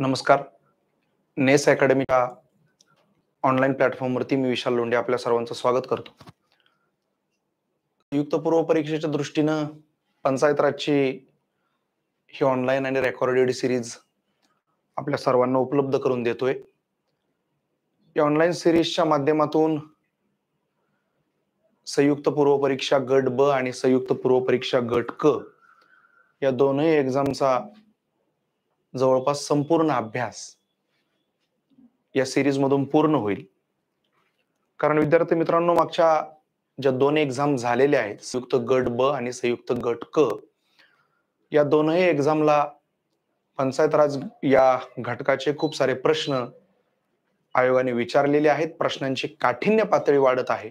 नमस्कार नेस अकॅडमीच्या ऑनलाईन प्लॅटफॉर्मवरती मी विशाल लोंडे आपल्या सर्वांचं स्वागत करतो संयुक्त पूर्व परीक्षेच्या दृष्टीनं पंचायत राजची ही ऑनलाईन आणि रेकॉर्डेड सिरीज आपल्या सर्वांना उपलब्ध करून देतोय या ऑनलाईन सिरीजच्या माध्यमातून संयुक्त पूर्व परीक्षा गट ब आणि संयुक्त पूर्व परीक्षा गट क या दोनही एक्झामचा जवळपास संपूर्ण अभ्यास या सिरीज मधून पूर्ण होईल कारण विद्यार्थी मित्रांनो मागच्या ज्या दोन एक्झाम झालेल्या आहेत संयुक्त गट ब आणि संयुक्त गट क या दोनही एक्झामला पंचायत राज या घटकाचे खूप सारे प्रश्न आयोगाने विचारलेले आहेत प्रश्नांची काठीण्य पातळी वाढत आहे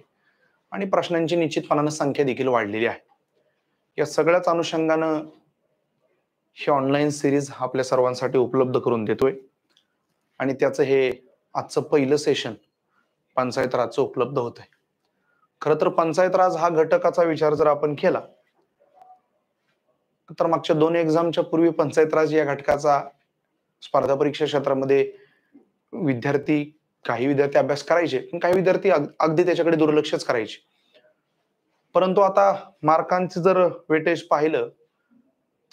आणि प्रश्नांची निश्चितपणानं संख्या देखील वाढलेली आहे या सगळ्याच अनुषंगानं हे ऑनलाईन सिरीज आपल्या सर्वांसाठी उपलब्ध करून देतोय आणि त्याचं हे आजचं पहिलं सेशन पंचायत राजचं उपलब्ध होत आहे खरं तर पंचायत राज हा घटकाचा विचार जर आपण केला तर मागच्या दोन एक्झामच्या पूर्वी पंचायत राज या घटकाचा स्पर्धा परीक्षा क्षेत्रामध्ये विद्यार्थी काही विद्यार्थी अभ्यास करायचे पण काही विद्यार्थी अगदी त्याच्याकडे दुर्लक्षच करायचे परंतु आता मार्कांचं जर वेटेज पाहिलं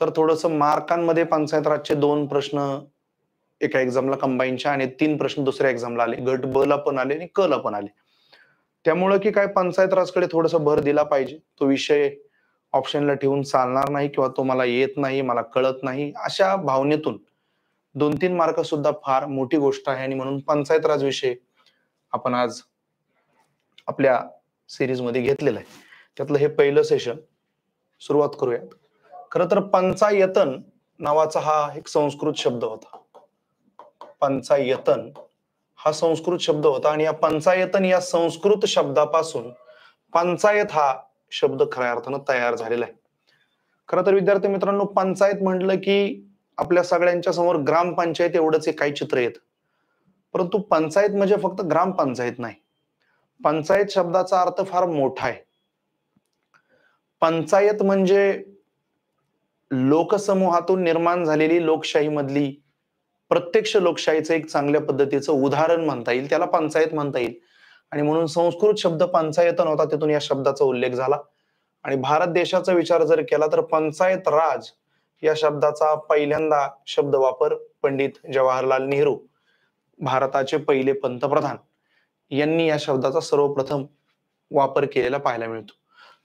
तर थोडस मार्कांमध्ये पंचायत राजचे दोन प्रश्न एका एक्झामला कंबाईनच्या आणि तीन प्रश्न दुसऱ्या एक्झामला आले गट ब ला पण आले आणि क ला पण आले त्यामुळं की काय पंचायत राजकडे थोडस भर दिला पाहिजे तो विषय ऑप्शनला ठेवून चालणार नाही किंवा तो मला येत नाही मला कळत नाही अशा भावनेतून दोन तीन मार्क सुद्धा फार मोठी गोष्ट आहे आणि म्हणून पंचायत राज विषय आपण आज आपल्या सिरीज मध्ये घेतलेला आहे त्यातलं हे पहिलं सेशन सुरुवात करूयात खर तर पंचायतन नावाचा हा एक संस्कृत शब्द होता पंचायतन हा संस्कृत शब्द होता आणि या पंचायतन या संस्कृत शब्दापासून पंचायत हा शब्द खऱ्या अर्थानं तयार झालेला आहे खर तर विद्यार्थी मित्रांनो पंचायत म्हटलं की आपल्या सगळ्यांच्या समोर ग्रामपंचायत एवढंच एक काही चित्र येत परंतु पंचायत म्हणजे फक्त ग्रामपंचायत नाही पंचायत शब्दाचा अर्थ फार मोठा आहे पंचायत म्हणजे लोकसमूहातून निर्माण झालेली लोकशाहीमधली प्रत्यक्ष लोकशाहीचं एक चांगल्या पद्धतीचं उदाहरण म्हणता येईल त्याला पंचायत म्हणता येईल आणि म्हणून संस्कृत शब्द पंचायत नव्हता तिथून या शब्दाचा उल्लेख झाला आणि भारत देशाचा विचार जर केला तर पंचायत राज या शब्दाचा पहिल्यांदा शब्द वापर पंडित जवाहरलाल नेहरू भारताचे पहिले पंतप्रधान यांनी या शब्दाचा सर्वप्रथम वापर केलेला पाहायला मिळतो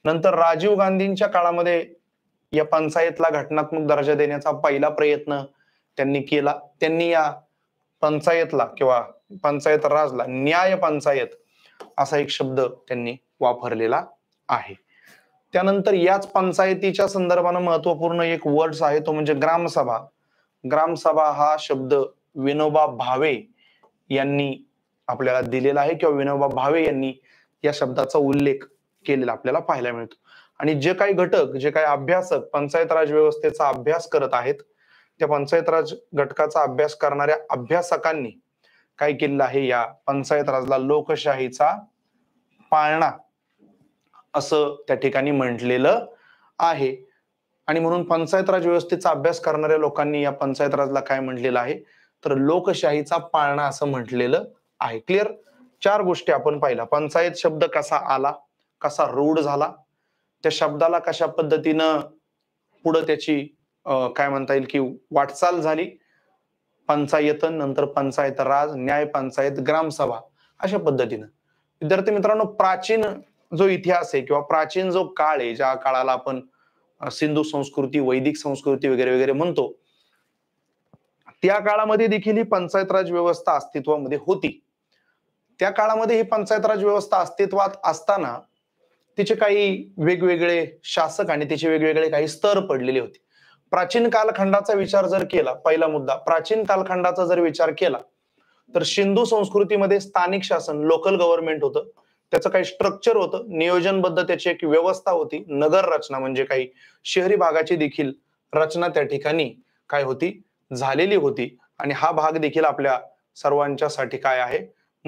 नंतर राजीव गांधींच्या काळामध्ये या पंचायतला घटनात्मक दर्जा देण्याचा पहिला प्रयत्न त्यांनी केला त्यांनी या पंचायतला किंवा पंचायत राजला न्याय पंचायत असा एक शब्द त्यांनी वापरलेला आहे त्यानंतर याच पंचायतीच्या संदर्भानं महत्वपूर्ण एक वर्ड्स आहे तो म्हणजे ग्रामसभा ग्रामसभा हा शब्द विनोबा भावे यांनी आपल्याला दिलेला आहे किंवा विनोबा भावे यांनी या शब्दाचा उल्लेख केलेला आपल्याला पाहायला मिळतो आणि जे काही घटक जे काही अभ्यासक पंचायत राज व्यवस्थेचा अभ्यास करत आहेत त्या पंचायत राज घटकाचा अभ्यास करणाऱ्या अभ्यासकांनी काय केलेलं आहे या पंचायत राजला लोकशाहीचा पाळणा असं त्या ठिकाणी म्हटलेलं आहे आणि म्हणून पंचायत राज व्यवस्थेचा अभ्यास करणाऱ्या लोकांनी या पंचायत राजला काय म्हटलेलं आहे तर लोकशाहीचा पाळणा असं म्हटलेलं आहे क्लिअर चार गोष्टी आपण पाहिल्या पंचायत शब्द कसा आला कसा रूढ झाला त्या शब्दाला कशा पद्धतीनं पुढं त्याची काय म्हणता येईल की वाटचाल झाली पंचायतन नंतर पंचायत राज न्याय पंचायत ग्रामसभा अशा पद्धतीनं विद्यार्थी मित्रांनो प्राचीन जो इतिहास आहे किंवा प्राचीन जो काळ आहे ज्या काळाला आपण सिंधू संस्कृती वैदिक संस्कृती वगैरे वगैरे म्हणतो त्या काळामध्ये देखील ही पंचायत राज व्यवस्था अस्तित्वामध्ये होती त्या काळामध्ये ही पंचायत राज व्यवस्था अस्तित्वात असताना तिचे काही वेगवेगळे शासक आणि तिचे वेगवेगळे काही स्तर पडलेले होते प्राचीन कालखंडाचा विचार जर केला पहिला मुद्दा प्राचीन कालखंडाचा जर विचार केला तर सिंधू संस्कृतीमध्ये स्थानिक शासन लोकल गव्हर्नमेंट होतं त्याचं काही स्ट्रक्चर होतं नियोजनबद्ध त्याची एक व्यवस्था होती नगर रचना म्हणजे काही शहरी भागाची देखील रचना त्या ठिकाणी काय होती झालेली होती आणि हा भाग देखील आपल्या सर्वांच्यासाठी काय आहे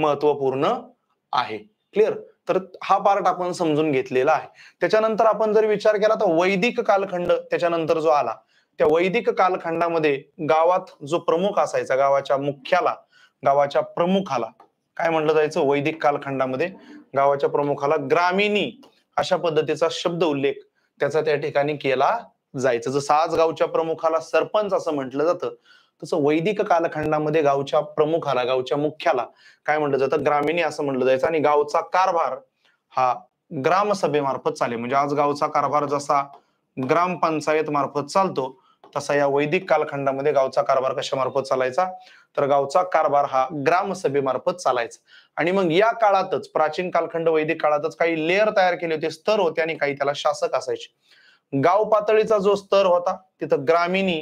महत्वपूर्ण आहे क्लिअर तर हा पार्ट आपण समजून घेतलेला आहे त्याच्यानंतर आपण जर विचार केला तर वैदिक कालखंड त्याच्यानंतर जो आला त्या वैदिक कालखंडामध्ये गावात जो प्रमुख असायचा गावाच्या मुख्याला गावाच्या प्रमुखाला काय म्हटलं जायचं वैदिक कालखंडामध्ये गावाच्या प्रमुखाला ग्रामीणी अशा पद्धतीचा शब्द उल्लेख त्याचा त्या ठिकाणी केला जायचं जसं आज गावच्या प्रमुखाला सरपंच असं म्हटलं जातं तसं वैदिक कालखंडामध्ये गावच्या प्रमुखाला गावच्या मुख्याला काय म्हटलं जातं ग्रामीणी असं म्हटलं जायचं आणि गावचा कारभार हा ग्रामसभेमार्फत चाले म्हणजे आज गावचा कारभार जसा ग्रामपंचायत मार्फत चालतो तसा या वैदिक कालखंडामध्ये गावचा कारभार कशामार्फत चालायचा तर गावचा कारभार हा ग्रामसभेमार्फत चालायचा आणि मग या काळातच प्राचीन कालखंड वैदिक काळातच काही लेअर तयार केले होते स्तर होते आणि काही त्याला शासक असायचे गाव पातळीचा जो स्तर होता तिथं ग्रामीणी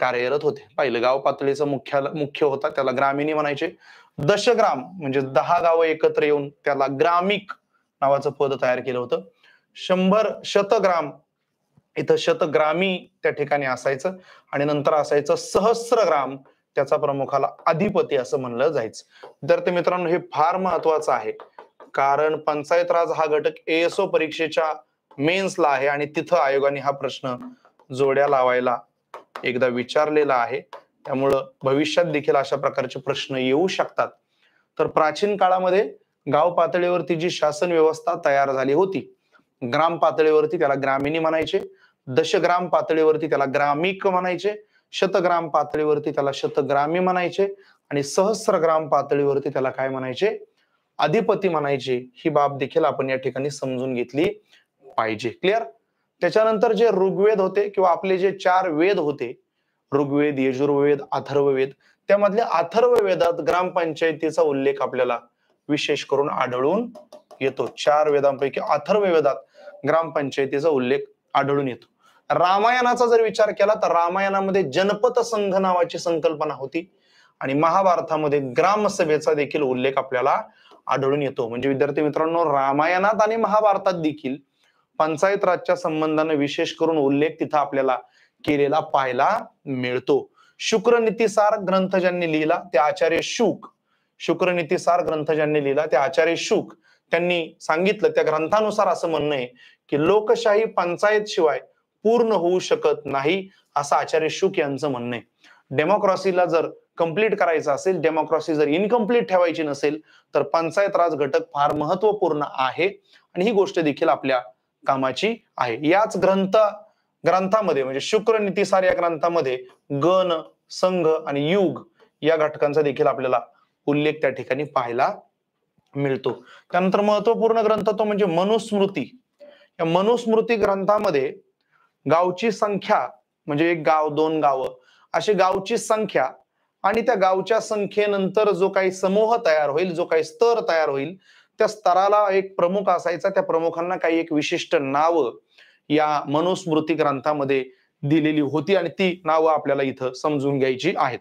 कार्यरत होते पहिलं गाव पातळीचं मुख्याला मुख्य होता त्याला ग्रामीणी म्हणायचे दशग्राम म्हणजे दहा गाव एकत्र येऊन त्याला ग्रामिक नावाचं पद तयार केलं होतं शंभर शतग्राम इथं शतग्रामी त्या ठिकाणी असायचं आणि नंतर असायचं सहस्रग्राम त्याचा प्रमुखाला अधिपती असं म्हणलं जायचं तर ते मित्रांनो हे फार महत्वाचं आहे कारण पंचायत राज हा घटक एएसओ परीक्षेच्या मेन्सला आहे आणि तिथं आयोगाने हा प्रश्न जोड्या लावायला एकदा विचारलेला आहे त्यामुळं भविष्यात देखील अशा प्रकारचे प्रश्न येऊ शकतात तर प्राचीन काळामध्ये गाव पातळीवरती जी शासन व्यवस्था तयार झाली होती ग्राम पातळीवरती त्याला ग्रामिणी म्हणायचे दशग्राम पातळीवरती त्याला ग्रामिक म्हणायचे शतग्राम पातळीवरती त्याला शतग्रामी म्हणायचे आणि सहस्रग्राम पातळीवरती त्याला काय म्हणायचे अधिपती म्हणायचे ही बाब देखील आपण या ठिकाणी समजून घेतली पाहिजे क्लिअर त्याच्यानंतर जे ऋग्वेद होते किंवा आपले जे चार वेद होते ऋग्वेद यजुर्वेद अथर्ववेद त्यामधल्या अथर्व वेदात ग्रामपंचायतीचा उल्लेख आपल्याला विशेष करून आढळून येतो चार वेदांपैकी अथर्व वेदात ग्रामपंचायतीचा उल्लेख आढळून येतो रामायणाचा जर विचार केला तर रामायणामध्ये जनपद संघ नावाची संकल्पना होती आणि महाभारतामध्ये ग्रामसभेचा देखील उल्लेख आपल्याला आढळून येतो म्हणजे विद्यार्थी मित्रांनो रामायणात आणि महाभारतात देखील पंचायत राजच्या संबंधाने विशेष करून उल्लेख तिथं आपल्याला केलेला पाहायला मिळतो शुक्रनितीसार ग्रंथ ज्यांनी लिहिला ते आचार्य शुक नीतीसार ग्रंथ ज्यांनी लिहिला ते आचार्य शुक त्यांनी सांगितलं त्या ग्रंथानुसार असं म्हणणं आहे की लोकशाही पंचायत शिवाय पूर्ण होऊ शकत नाही असं आचार्य शुक यांचं म्हणणं आहे डेमोक्रॉसीला जर कम्प्लीट करायचं असेल डेमोक्रॉसी जर इनकम्प्लीट ठेवायची नसेल तर पंचायत राज घटक फार महत्वपूर्ण आहे आणि ही गोष्ट देखील आपल्या कामाची आहे याच ग्रंथ ग्रंथामध्ये म्हणजे शुक्र नीतिसार या ग्रंथामध्ये गण संघ आणि युग या घटकांचा देखील आपल्याला उल्लेख त्या ठिकाणी पाहायला मिळतो त्यानंतर महत्वपूर्ण ग्रंथ तो म्हणजे मनुस्मृती या मनुस्मृती ग्रंथामध्ये गावची संख्या म्हणजे एक गाव दोन गाव अशी गावची संख्या आणि त्या गावच्या संख्येनंतर जो काही समूह तयार होईल जो काही स्तर तयार होईल त्या स्तराला एक प्रमुख असायचा त्या प्रमुखांना काही एक विशिष्ट नाव या मनुस्मृती ग्रंथामध्ये दिलेली होती आणि ती नावं आपल्याला इथं समजून घ्यायची आहेत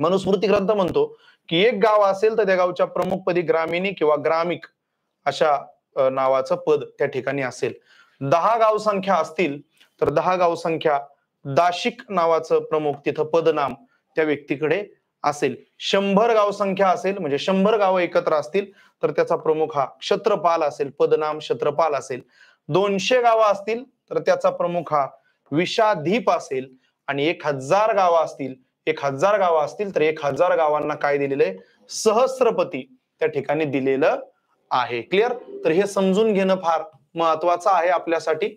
मनुस्मृती ग्रंथ म्हणतो की एक गाव असेल तर त्या गावच्या प्रमुखपदी ग्रामीणी किंवा ग्रामिक अशा नावाचं पद त्या ठिकाणी असेल दहा गाव संख्या असतील तर दहा गाव संख्या दाशिक नावाचं प्रमुख तिथं पदनाम त्या व्यक्तीकडे असेल शंभर संख्या असेल म्हणजे शंभर गाव एकत्र असतील तर त्याचा प्रमुख हा क्षत्रपाल असेल पदनाम क्षत्रपाल असेल दोनशे गावं असतील तर त्याचा प्रमुख हा विषाधीप असेल आणि एक हजार गाव असतील एक हजार गावं असतील तर एक हजार गावांना काय दिलेलं आहे सहस्रपती त्या ठिकाणी दिलेलं आहे क्लिअर तर हे समजून घेणं फार महत्वाचं आहे आपल्यासाठी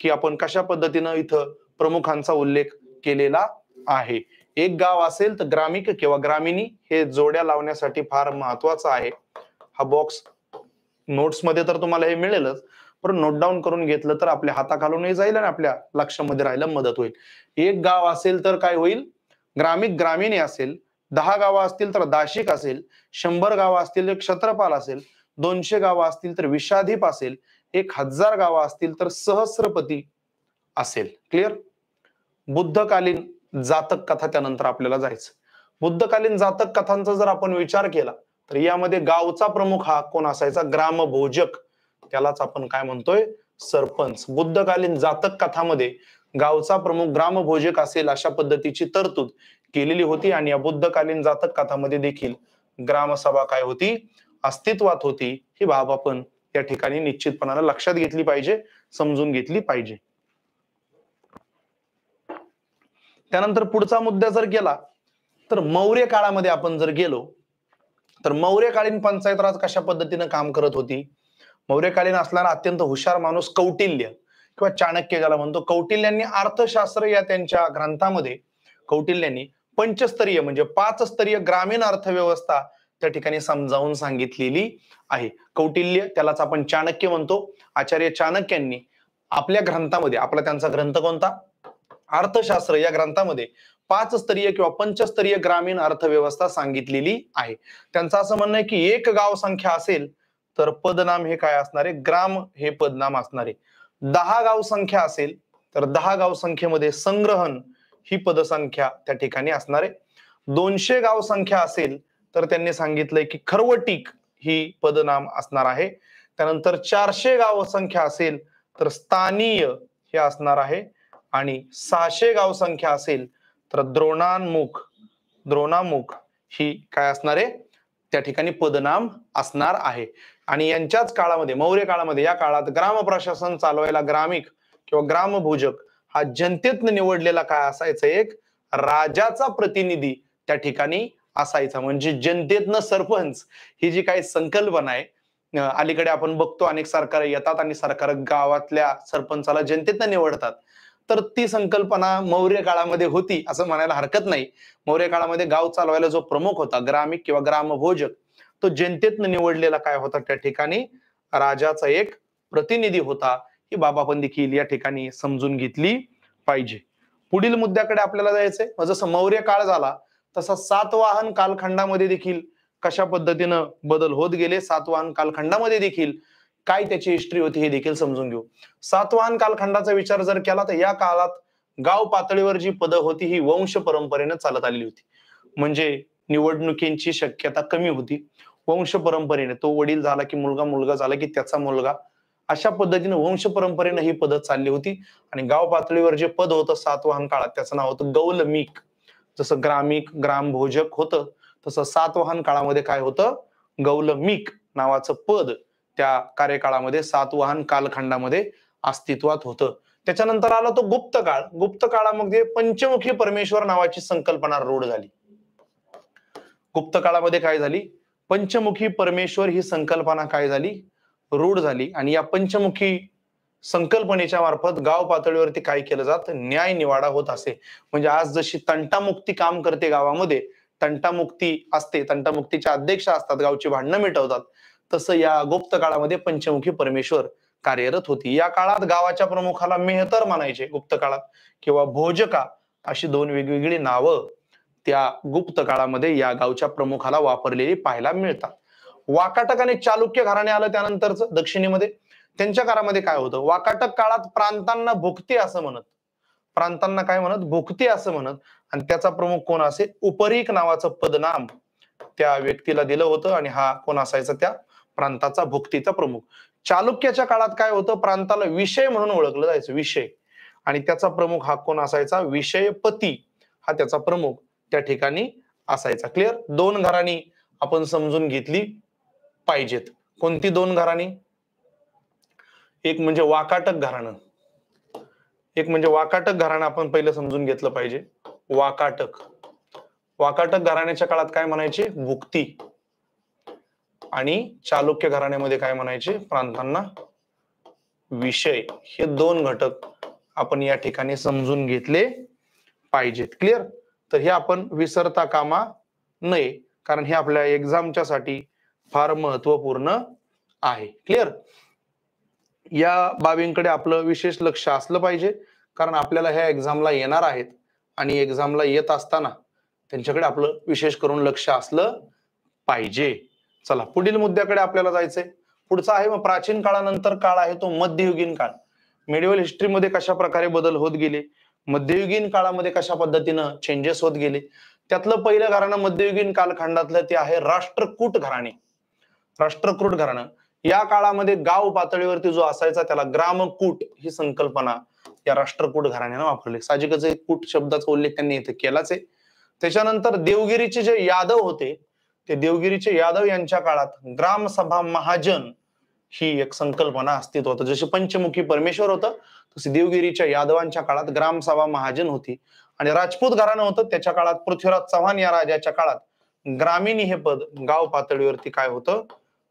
की आपण कशा पद्धतीनं इथं प्रमुखांचा उल्लेख केलेला आहे एक गाव असेल तर ग्रामिक किंवा ग्रामिणी हे जोड्या लावण्यासाठी फार महत्वाचं आहे हा बॉक्स नोट्समध्ये तर तुम्हाला हे मिळेलच पण नोट डाऊन करून घेतलं तर आपल्या हाताखालूनही जाईल आणि आपल्या लक्षामध्ये राहायला मदत होईल एक गाव असेल तर काय होईल ग्रामिक ग्रामीण असेल दहा गावं असतील तर दाशिक असेल शंभर गावं असतील तर क्षत्रपाल असेल दोनशे गावं असतील तर विषाधीप असेल एक हजार गावं असतील तर सहस्रपती असेल क्लिअर बुद्धकालीन जातक कथा त्यानंतर आपल्याला जायचं बुद्धकालीन जातक कथांचा जर आपण विचार केला तर यामध्ये गावचा प्रमुख हा कोण असायचा ग्रामभोजक त्यालाच आपण काय म्हणतोय सरपंच बुद्धकालीन जातक कथामध्ये गावचा प्रमुख ग्रामभोजक असेल अशा पद्धतीची तरतूद केलेली होती आणि या बुद्धकालीन जातक कथामध्ये देखील ग्रामसभा काय होती अस्तित्वात होती ही बाब आपण या ठिकाणी निश्चितपणाला लक्षात घेतली पाहिजे समजून घेतली पाहिजे त्यानंतर पुढचा मुद्दा जर गेला तर मौर्य काळामध्ये आपण जर गेलो तर मौर्यकालीन पंचायत राज कशा पद्धतीनं काम करत होती मौर्यकालीन असणारा अत्यंत हुशार माणूस कौटिल्य किंवा चाणक्य ज्याला म्हणतो कौटिल्यांनी अर्थशास्त्र या त्यांच्या ग्रंथामध्ये कौटिल्यांनी पंचस्तरीय म्हणजे पाच स्तरीय ग्रामीण अर्थव्यवस्था त्या ठिकाणी समजावून सांगितलेली आहे कौटिल्य त्यालाच आपण चाणक्य म्हणतो आचार्य चाणक्यांनी आपल्या ग्रंथामध्ये आपला त्यांचा ग्रंथ कोणता अर्थशास्त्र या ग्रंथामध्ये पाच स्तरीय किंवा पंचस्तरीय ग्रामीण अर्थव्यवस्था सांगितलेली आहे त्यांचं असं म्हणणं आहे की एक गाव संख्या असेल तर पदनाम हे काय असणार आहे ग्राम हे पदनाम असणार आहे दहा गाव संख्या असेल तर दहा गाव संख्येमध्ये संग्रहण ही पदसंख्या त्या ठिकाणी असणार आहे दोनशे गाव संख्या असेल तर त्यांनी सांगितलंय की खरवटीक ही पदनाम असणार आहे त्यानंतर चारशे गाव संख्या असेल तर स्थानीय हे असणार आहे आणि सहाशे गाव संख्या असेल तर द्रोणामुख द्रोणामुख ही काय असणार आहे त्या ठिकाणी पदनाम असणार आहे आणि यांच्याच काळामध्ये मौर्य काळामध्ये या काळात ग्राम प्रशासन चालवायला ग्रामिक किंवा ग्रामभोजक हा जनतेतनं निवडलेला काय असायचा एक राजाचा प्रतिनिधी त्या ठिकाणी असायचा म्हणजे जनतेतनं सरपंच ही जी काही संकल्पना आहे अलीकडे आपण बघतो अनेक सरकार येतात आणि सरकार गावातल्या सरपंचाला जनतेतनं निवडतात तर ती संकल्पना मौर्य काळामध्ये होती असं म्हणायला हरकत नाही मौर्य काळामध्ये गाव चालवायला जो प्रमुख होता ग्रामिक किंवा ग्रामभोजक तो जनतेतनं निवडलेला काय होता त्या ठिकाणी राजाचा एक प्रतिनिधी होता ही बाबा पण देखील या ठिकाणी समजून घेतली पाहिजे पुढील मुद्द्याकडे आपल्याला जायचंय जसं मौर्य काळ झाला तसा सातवाहन कालखंडामध्ये देखील कशा पद्धतीनं बदल होत गेले सातवाहन कालखंडामध्ये देखील काय त्याची हिस्ट्री होती हे देखील समजून घेऊ सातवाहन कालखंडाचा विचार जर केला तर या काळात गाव पातळीवर जी पदं होती ही वंश परंपरेनं चालत आलेली होती म्हणजे निवडणुकींची शक्यता कमी होती वंश परंपरेने तो वडील झाला की मुलगा मुलगा झाला की त्याचा मुलगा अशा पद्धतीने वंश परंपरेनं ही पद चालली होती आणि गाव पातळीवर जे पद होतं सातवाहन काळात त्याचं नाव होतं गौलमिक जसं ग्रामिक ग्रामभोजक होतं तसं सातवाहन काळामध्ये काय होतं गौलमिक नावाचं पद त्या कार्यकाळामध्ये सातवाहन कालखंडामध्ये अस्तित्वात होतं त्याच्यानंतर आला तो गुप्त काळ गुप्त काळामध्ये पंचमुखी परमेश्वर नावाची संकल्पना रूढ झाली गुप्त काळामध्ये काय झाली पंचमुखी परमेश्वर ही संकल्पना काय झाली रूढ झाली आणि या पंचमुखी संकल्पनेच्या मार्फत गाव पातळीवरती काय केलं जात न्याय निवाडा होत असे म्हणजे आज जशी तंटामुक्ती काम करते गावामध्ये तंटामुक्ती असते तंटामुक्तीच्या अध्यक्ष असतात गावची भांडणं मिटवतात तसं या गुप्त काळामध्ये पंचमुखी परमेश्वर कार्यरत होती या काळात गावाच्या प्रमुखाला मेहतर म्हणायचे गुप्त काळात किंवा भोजका अशी दोन वेगवेगळी नावं त्या गुप्त काळामध्ये या गावच्या प्रमुखाला वापरलेली पाहायला मिळतात वाकाटक आणि चालुक्य घराणे आलं त्यानंतरच दक्षिणेमध्ये त्यांच्या काळामध्ये काय होतं वाकाटक काळात प्रांतांना भुक्ती असं म्हणत प्रांतांना काय म्हणत भुक्ती असं म्हणत आणि त्याचा प्रमुख कोण असे उपरीक नावाचं पदनाम त्या व्यक्तीला दिलं होतं आणि हा कोण असायचा त्या प्रांताचा भुक्तीचा प्रमुख चालुक्याच्या काळात काय होतं प्रांताला विषय म्हणून ओळखलं जायचं विषय आणि त्याचा प्रमुख हा कोण असायचा विषयपती हा त्याचा प्रमुख त्या ठिकाणी असायचा क्लिअर दोन घराणी आपण समजून घेतली पाहिजेत कोणती दोन घराणी एक म्हणजे वाकाटक घराणं एक म्हणजे वाकाटक घराणं आपण पहिलं समजून घेतलं पाहिजे वाकाटक वाकाटक घराण्याच्या काळात काय म्हणायचे भुक्ती आणि चालुक्य घराण्यामध्ये काय म्हणायचे प्रांतांना विषय हे दोन घटक आपण या ठिकाणी समजून घेतले पाहिजेत क्लिअर तर हे आपण विसरता कामा नये कारण हे आपल्या एक्झामच्या साठी फार महत्वपूर्ण आहे क्लिअर या बाबींकडे आपलं विशेष लक्ष असलं पाहिजे कारण आपल्याला ह्या एक्झामला येणार आहेत आणि एक्झामला येत असताना त्यांच्याकडे आपलं विशेष करून लक्ष असलं पाहिजे चला पुढील मुद्द्याकडे आपल्याला जायचंय पुढचा आहे मग प्राचीन काळानंतर काळ आहे तो मध्ययुगीन काळ मेडिवल हिस्ट्रीमध्ये कशा प्रकारे बदल होत गेले मध्ययुगीन काळामध्ये कशा पद्धतीनं चेंजेस होत गेले त्यातलं पहिलं घराणं मध्ययुगीन कालखंडातलं ते आहे राष्ट्रकूट घराणे राष्ट्रकूट घराणं या काळामध्ये गाव पातळीवरती जो असायचा त्याला ग्रामकूट ही संकल्पना या राष्ट्रकूट घराण्यानं वापरली साहजिकच कूट शब्दाचा उल्लेख त्यांनी इथे केलाच आहे त्याच्यानंतर देवगिरीचे जे यादव होते ते देवगिरीचे यादव यांच्या काळात ग्रामसभा महाजन ही एक संकल्पना अस्तित्वात जशी पंचमुखी परमेश्वर होतं तसे देवगिरीच्या यादवांच्या काळात ग्रामसभा महाजन होती आणि राजपूत घराणं होतं त्याच्या काळात पृथ्वीराज चव्हाण या राजाच्या काळात ग्रामीण हे पद गाव पातळीवरती काय होतं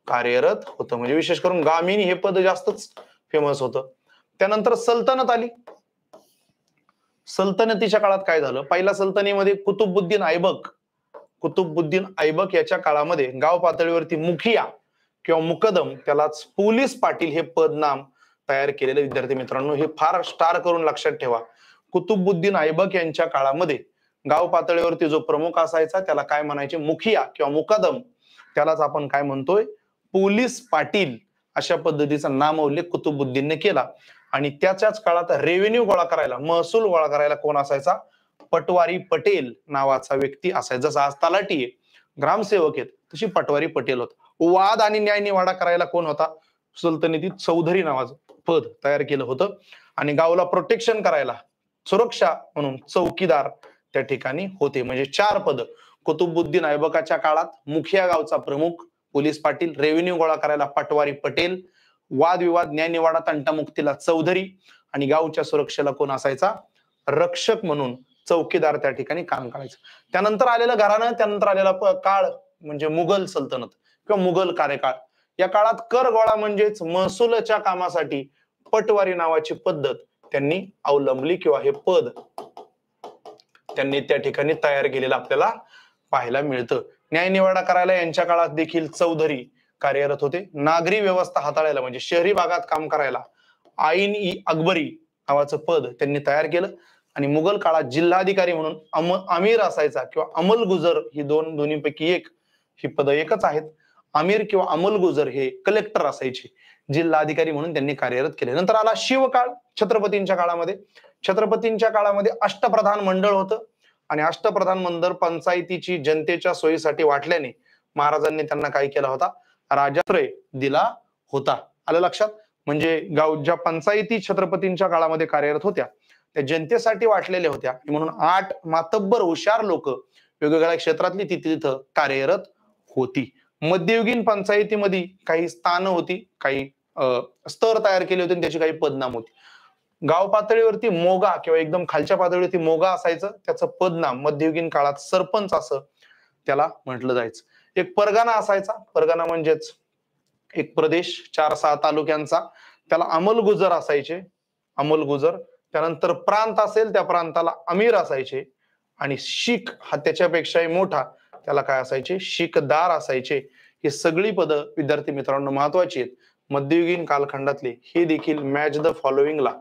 कार्यरत होतं म्हणजे विशेष करून ग्रामीण हे पद जास्तच फेमस होतं त्यानंतर सल्तनत आली सल्तनतीच्या काळात काय झालं पहिल्या सल्तनीमध्ये कुतुबुद्दीन ऐबक कुतुबुद्दीन ऐबक याच्या काळामध्ये गाव पातळीवरती मुखिया किंवा मुकदम त्यालाच पोलीस पाटील हे पदनाम तयार केलेले विद्यार्थी मित्रांनो हे फार स्टार करून लक्षात ठेवा कुतुबुद्दीन ऐबक यांच्या काळामध्ये गाव पातळीवरती जो प्रमुख असायचा त्याला काय म्हणायचे मुखिया किंवा मुकदम त्यालाच आपण काय म्हणतोय पोलीस पाटील अशा पद्धतीचा नाम उल्लेख कुतुबुद्दीनने केला आणि त्याच्याच काळात रेव्हेन्यू गोळा करायला महसूल गोळा करायला कोण असायचा पटवारी पटेल नावाचा व्यक्ती असायचा जसा आज तलाठी आहे ग्रामसेवक आहेत तशी पटवारी पटेल होता वाद आणि न्याय निवाडा करायला कोण होता सुलतनीतीत चौधरी नावाचं पद तयार केलं होतं आणि गावला प्रोटेक्शन करायला सुरक्षा म्हणून चौकीदार त्या ठिकाणी होते म्हणजे चार पद कुतुबुद्दीन ऐबकाच्या काळात मुखिया गावचा प्रमुख पोलीस पाटील रेव्हेन्यू गोळा करायला पटवारी पटेल वादविवाद न्यायनिवाडा तंटामुक्तीला चौधरी आणि गावच्या सुरक्षेला कोण असायचा रक्षक म्हणून चौकीदार त्या ठिकाणी काम करायचं त्यानंतर आलेलं घराणं त्यानंतर आलेला काळ म्हणजे मुघल सल्तनत किंवा मुघल कार्यकाळ या काळात कर गोळा म्हणजेच महसूलच्या कामासाठी पटवारी नावाची पद्धत त्यांनी अवलंबली किंवा हे पद त्यांनी त्या ठिकाणी तयार केलेलं आपल्याला पाहायला मिळतं न्यायनिवाडा करायला यांच्या काळात देखील चौधरी कार्यरत होते नागरी व्यवस्था हाताळायला म्हणजे शहरी भागात काम करायला आईन ई अकबरी नावाचं पद त्यांनी तयार केलं आणि मुघल काळात जिल्हाधिकारी म्हणून अम आमिर असायचा किंवा अमल गुजर ही दोन दोन्हीपैकी एक ही पद एकच आहेत अमीर किंवा अमल गुजर हे कलेक्टर असायचे जिल्हाधिकारी म्हणून त्यांनी कार्यरत केले नंतर आला शिवकाळ छत्रपतींच्या काळामध्ये छत्रपतींच्या काळामध्ये अष्टप्रधान मंडळ होतं आणि अष्टप्रधान मंडळ पंचायतीची जनतेच्या सोयीसाठी वाटल्याने महाराजांनी त्यांना काय केला होता राजाश्रय दिला होता आलं लक्षात म्हणजे गाव ज्या पंचायती छत्रपतींच्या काळामध्ये कार्यरत होत्या त्या जनतेसाठी वाटलेल्या होत्या म्हणून आठ मातब्बर हुशार लोक वेगवेगळ्या क्षेत्रातली तिथे तिथं कार्यरत होती मध्ययुगीन पंचायतीमध्ये काही स्थानं होती काही स्तर तयार केले होते त्याची काही पदनाम होती गाव पातळीवरती मोगा किंवा एकदम खालच्या पातळीवरती मोगा असायचं त्याचं पदनाम मध्ययुगीन काळात सरपंच असं त्याला म्हटलं जायचं एक परगाना असायचा परगाना म्हणजेच एक प्रदेश चार सहा तालुक्यांचा त्याला अमलगुजर असायचे अमलगुजर त्यानंतर प्रांत असेल त्या प्रांताला अमीर असायचे आणि शीख हा त्याच्यापेक्षाही मोठा त्याला काय असायचे शीखदार असायचे ही सगळी पद विद्यार्थी मित्रांनो महत्वाची आहेत मध्ययुगीन कालखंडातले हे देखील मॅच द ला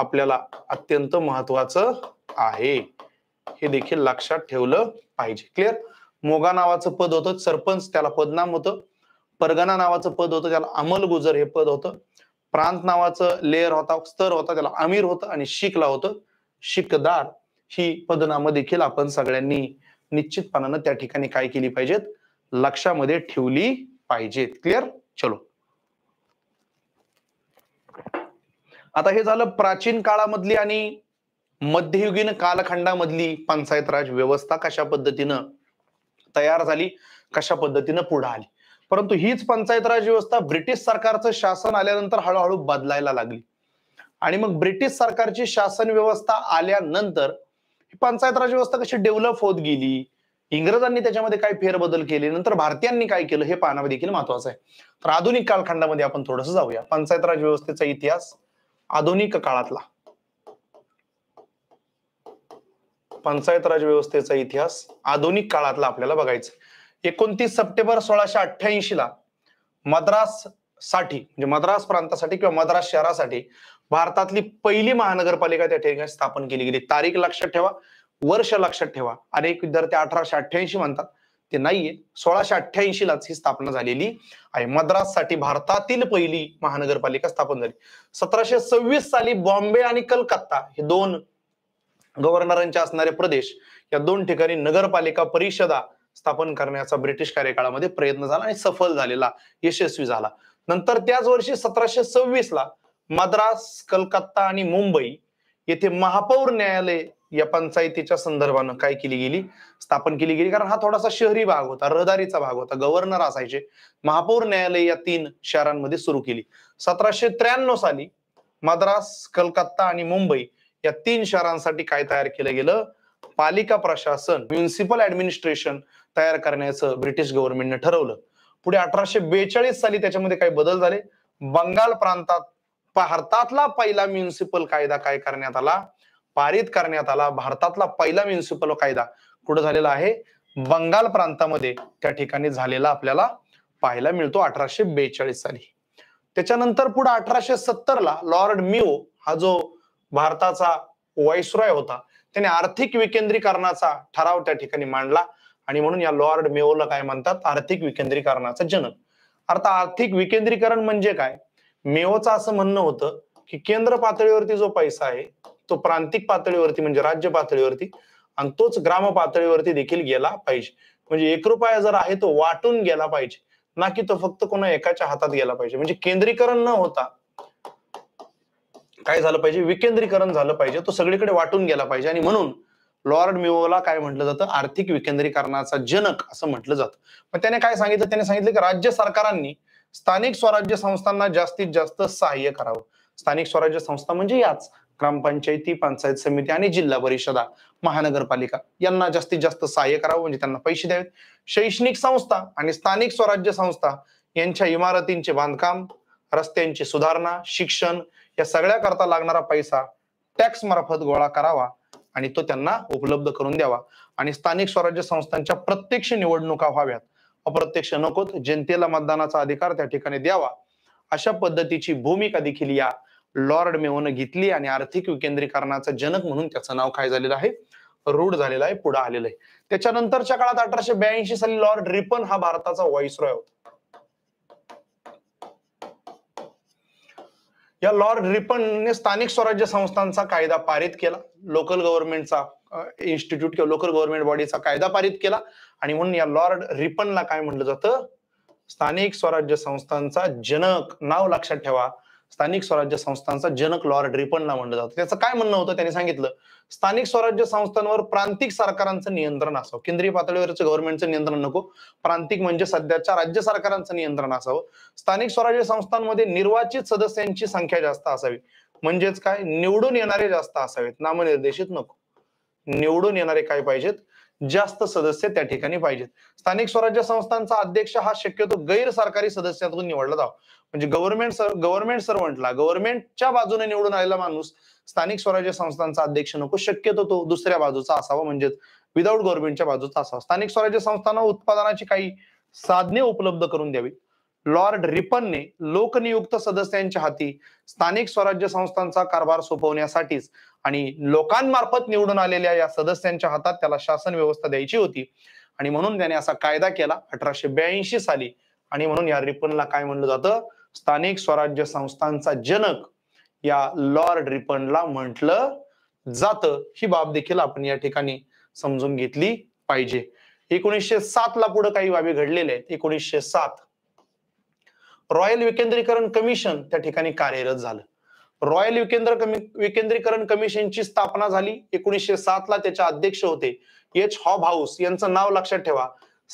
आपल्याला अत्यंत महत्वाचं आहे हे देखील लक्षात ठेवलं पाहिजे क्लिअर मोगा नावाचं पद होतं सरपंच त्याला पदनाम होतं परगणा नावाचं पद होतं त्याला अमल गुजर हे पद होतं प्रांत नावाचं लेअर होता स्तर होता त्याला अमीर होतं आणि शिकला होतं शिकदार ही पदनामं देखील आपण सगळ्यांनी निश्चितपणानं त्या ठिकाणी काय केली पाहिजेत लक्षामध्ये ठेवली पाहिजेत क्लिअर चलो आता हे झालं प्राचीन काळामधली आणि मध्ययुगीन कालखंडामधली पंचायत राज व्यवस्था कशा पद्धतीनं तयार झाली कशा पद्धतीनं पुढे आली परंतु हीच पंचायत राज व्यवस्था ब्रिटिश सरकारचं शासन आल्यानंतर हळूहळू बदलायला लागली आणि मग ब्रिटिश सरकारची शासन व्यवस्था आल्यानंतर ही पंचायत राज व्यवस्था कशी डेव्हलप होत गेली इंग्रजांनी त्याच्यामध्ये काय फेरबदल केले नंतर भारतीयांनी काय केलं हे पाहणं देखील महत्वाचं आहे तर आधुनिक कालखंडामध्ये आपण थोडस जाऊया पंचायत राज व्यवस्थेचा इतिहास आधुनिक काळातला पंचायत राज व्यवस्थेचा इतिहास आधुनिक काळातला आपल्याला बघायचा एकोणतीस सप्टेंबर सोळाशे अठ्ठ्याऐंशी ला मद्रास साठी म्हणजे मद्रास प्रांतासाठी किंवा मद्रास शहरासाठी भारतातली पहिली महानगरपालिका त्या ठिकाणी स्थापन केली गेली तारीख लक्षात ठेवा वर्ष लक्षात ठेवा अनेक विद्यार्थी अठराशे अठ्ठ्याऐंशी म्हणतात ते नाहीये सोळाशे अठ्ठ्याऐंशी लाच ही स्थापना झालेली आहे मद्रास साठी भारतातील पहिली महानगरपालिका स्थापन झाली सतराशे सव्वीस साली बॉम्बे आणि कलकत्ता हे दोन गव्हर्नरांचे असणारे प्रदेश या दोन ठिकाणी नगरपालिका परिषदा स्थापन करण्याचा ब्रिटिश कार्यकाळामध्ये प्रयत्न झाला आणि सफल झालेला यशस्वी झाला नंतर त्याच वर्षी सतराशे सव्वीस ला मद्रास कलकत्ता आणि मुंबई येथे महापौर न्यायालय या पंचायतीच्या संदर्भानं काय केली गेली स्थापन केली गेली कारण हा थोडासा शहरी भाग होता रहदारीचा भाग होता गव्हर्नर असायचे महापौर न्यायालय या तीन शहरांमध्ये सुरू केली सतराशे त्र्याण्णव साली मद्रास कलकत्ता आणि मुंबई या तीन शहरांसाठी काय तयार केलं गेलं पालिका प्रशासन म्युन्सिपल ऍडमिनिस्ट्रेशन तयार करण्याचं ब्रिटिश गव्हर्नमेंटने ठरवलं पुढे अठराशे बेचाळीस साली त्याच्यामध्ये काही बदल झाले बंगाल प्रांतात भारतातला पहिला म्युन्सिपल कायदा काय करण्यात आला पारित करण्यात आला भारतातला पहिला म्युन्सिपल कायदा कुठं झालेला आहे बंगाल प्रांतामध्ये त्या ठिकाणी झालेला आपल्याला पाहायला मिळतो अठराशे बेचाळीस साली त्याच्यानंतर पुढे अठराशे सत्तरला ला लॉर्ड मिओ हा जो भारताचा रॉय होता त्याने आर्थिक विकेंद्रीकरणाचा ठराव त्या ठिकाणी मांडला आणि म्हणून या लॉर्ड मेओला काय म्हणतात आर्थिक विकेंद्रीकरणाचा जनक अर्थात आर्थिक विकेंद्रीकरण म्हणजे काय मेओचं असं म्हणणं होतं की केंद्र पातळीवरती जो पैसा आहे तो प्रांतिक पातळीवरती म्हणजे राज्य पातळीवरती आणि तोच ग्राम पातळीवरती देखील गेला पाहिजे म्हणजे एक रुपया जर आहे तो वाटून गेला पाहिजे ना की तो फक्त कोणा एकाच्या हातात गेला पाहिजे म्हणजे केंद्रीकरण न होता काय झालं पाहिजे विकेंद्रीकरण झालं पाहिजे तो सगळीकडे वाटून गेला पाहिजे आणि म्हणून लॉर्ड मिओला काय म्हटलं जातं आर्थिक विकेंद्रीकरणाचा जनक असं म्हटलं जातं मग त्याने काय सांगितलं त्याने सांगितलं की राज्य सरकारांनी स्थानिक स्वराज्य संस्थांना जास्तीत जास्त सहाय्य करावं स्थानिक स्वराज्य संस्था म्हणजे याच ग्रामपंचायती पंचायत समिती आणि जिल्हा परिषदा महानगरपालिका यांना जास्तीत जास्त सहाय्य करावं म्हणजे त्यांना पैसे द्यावेत शैक्षणिक संस्था आणि स्थानिक स्वराज्य संस्था यांच्या इमारतींचे बांधकाम रस्त्यांची सुधारणा शिक्षण या सगळ्या करता लागणारा पैसा टॅक्स मार्फत गोळा करावा आणि तो त्यांना उपलब्ध करून द्यावा आणि स्थानिक स्वराज्य संस्थांच्या प्रत्यक्ष निवडणुका व्हाव्यात अप्रत्यक्ष नकोत जनतेला मतदानाचा अधिकार त्या ठिकाणी द्यावा अशा पद्धतीची भूमिका देखील या लॉर्ड मेओनं घेतली आणि आर्थिक विकेंद्रीकरणाचा जनक म्हणून त्याचं नाव काय झालेलं आहे रूढ झालेलं आहे पुढे आलेलं आहे त्याच्यानंतरच्या काळात अठराशे ब्याऐंशी साली लॉर्ड रिपन हा भारताचा व्हॉइस रॉय होता या लॉर्ड रिपनने स्थानिक स्वराज्य संस्थांचा कायदा पारित केला लोकल गव्हर्नमेंटचा इन्स्टिट्यूट किंवा लोकल गव्हर्नमेंट बॉडीचा कायदा पारित केला आणि म्हणून या लॉर्ड रिपनला काय म्हटलं जातं स्थानिक स्वराज्य संस्थांचा जनक नाव लक्षात ठेवा स्थानिक स्वराज्य संस्थांचा जनक लॉर्ड रिपनला म्हणलं जातं त्याचं काय म्हणणं होतं त्यांनी सांगितलं स्थानिक स्वराज्य संस्थांवर प्रांतिक सरकारांचं नियंत्रण असावं केंद्रीय पातळीवरचं गव्हर्नमेंटचं नियंत्रण नको प्रांतिक म्हणजे सध्याच्या राज्य सरकारांचं नियंत्रण असावं स्थानिक स्वराज्य संस्थांमध्ये निर्वाचित सदस्यांची संख्या जास्त असावी म्हणजेच काय निवडून येणारे जास्त असावेत नामनिर्देशित नको निवडून येणारे काय पाहिजेत जास्त सदस्य त्या ठिकाणी पाहिजेत स्थानिक स्वराज्य संस्थांचा अध्यक्ष हा शक्यतो गैर सरकारी सदस्यातून निवडला जावा म्हणजे गव्हर्नमेंट सर गव्हर्नमेंट सर्वंटला गव्हर्नमेंटच्या बाजूने निवडून आलेला माणूस स्थानिक स्वराज्य संस्थांचा अध्यक्ष नको शक्यतो तो दुसऱ्या बाजूचा असावा म्हणजेच विदाऊट गव्हर्नमेंटच्या बाजूचा असावा स्थानिक स्वराज्य संस्थांना उत्पादनाची काही साधने उपलब्ध करून द्यावी लॉर्ड रिपनने लोकनियुक्त सदस्यांच्या हाती स्थानिक स्वराज्य संस्थांचा कारभार सोपवण्यासाठीच आणि लोकांमार्फत निवडून आलेल्या या सदस्यांच्या हातात त्याला शासन व्यवस्था द्यायची होती आणि म्हणून त्याने असा कायदा केला अठराशे ब्याऐंशी साली आणि म्हणून या रिपनला काय म्हणलं जातं स्थानिक स्वराज्य संस्थांचा जनक या लॉर्ड रिपनला म्हटलं जातं ही बाब देखील आपण या ठिकाणी समजून घेतली पाहिजे एकोणीसशे सात ला पुढे काही बाबी घडलेल्या आहेत एकोणीसशे सात रॉयल विकेंद्रीकरण कमिशन त्या ठिकाणी कार्यरत झालं रॉयल विकेंद्र कमी विकेंद्रीकरण कमिशनची स्थापना झाली एकोणीसशे सात ला त्याचे अध्यक्ष होते एच हॉब हाऊस यांचं नाव लक्षात ठेवा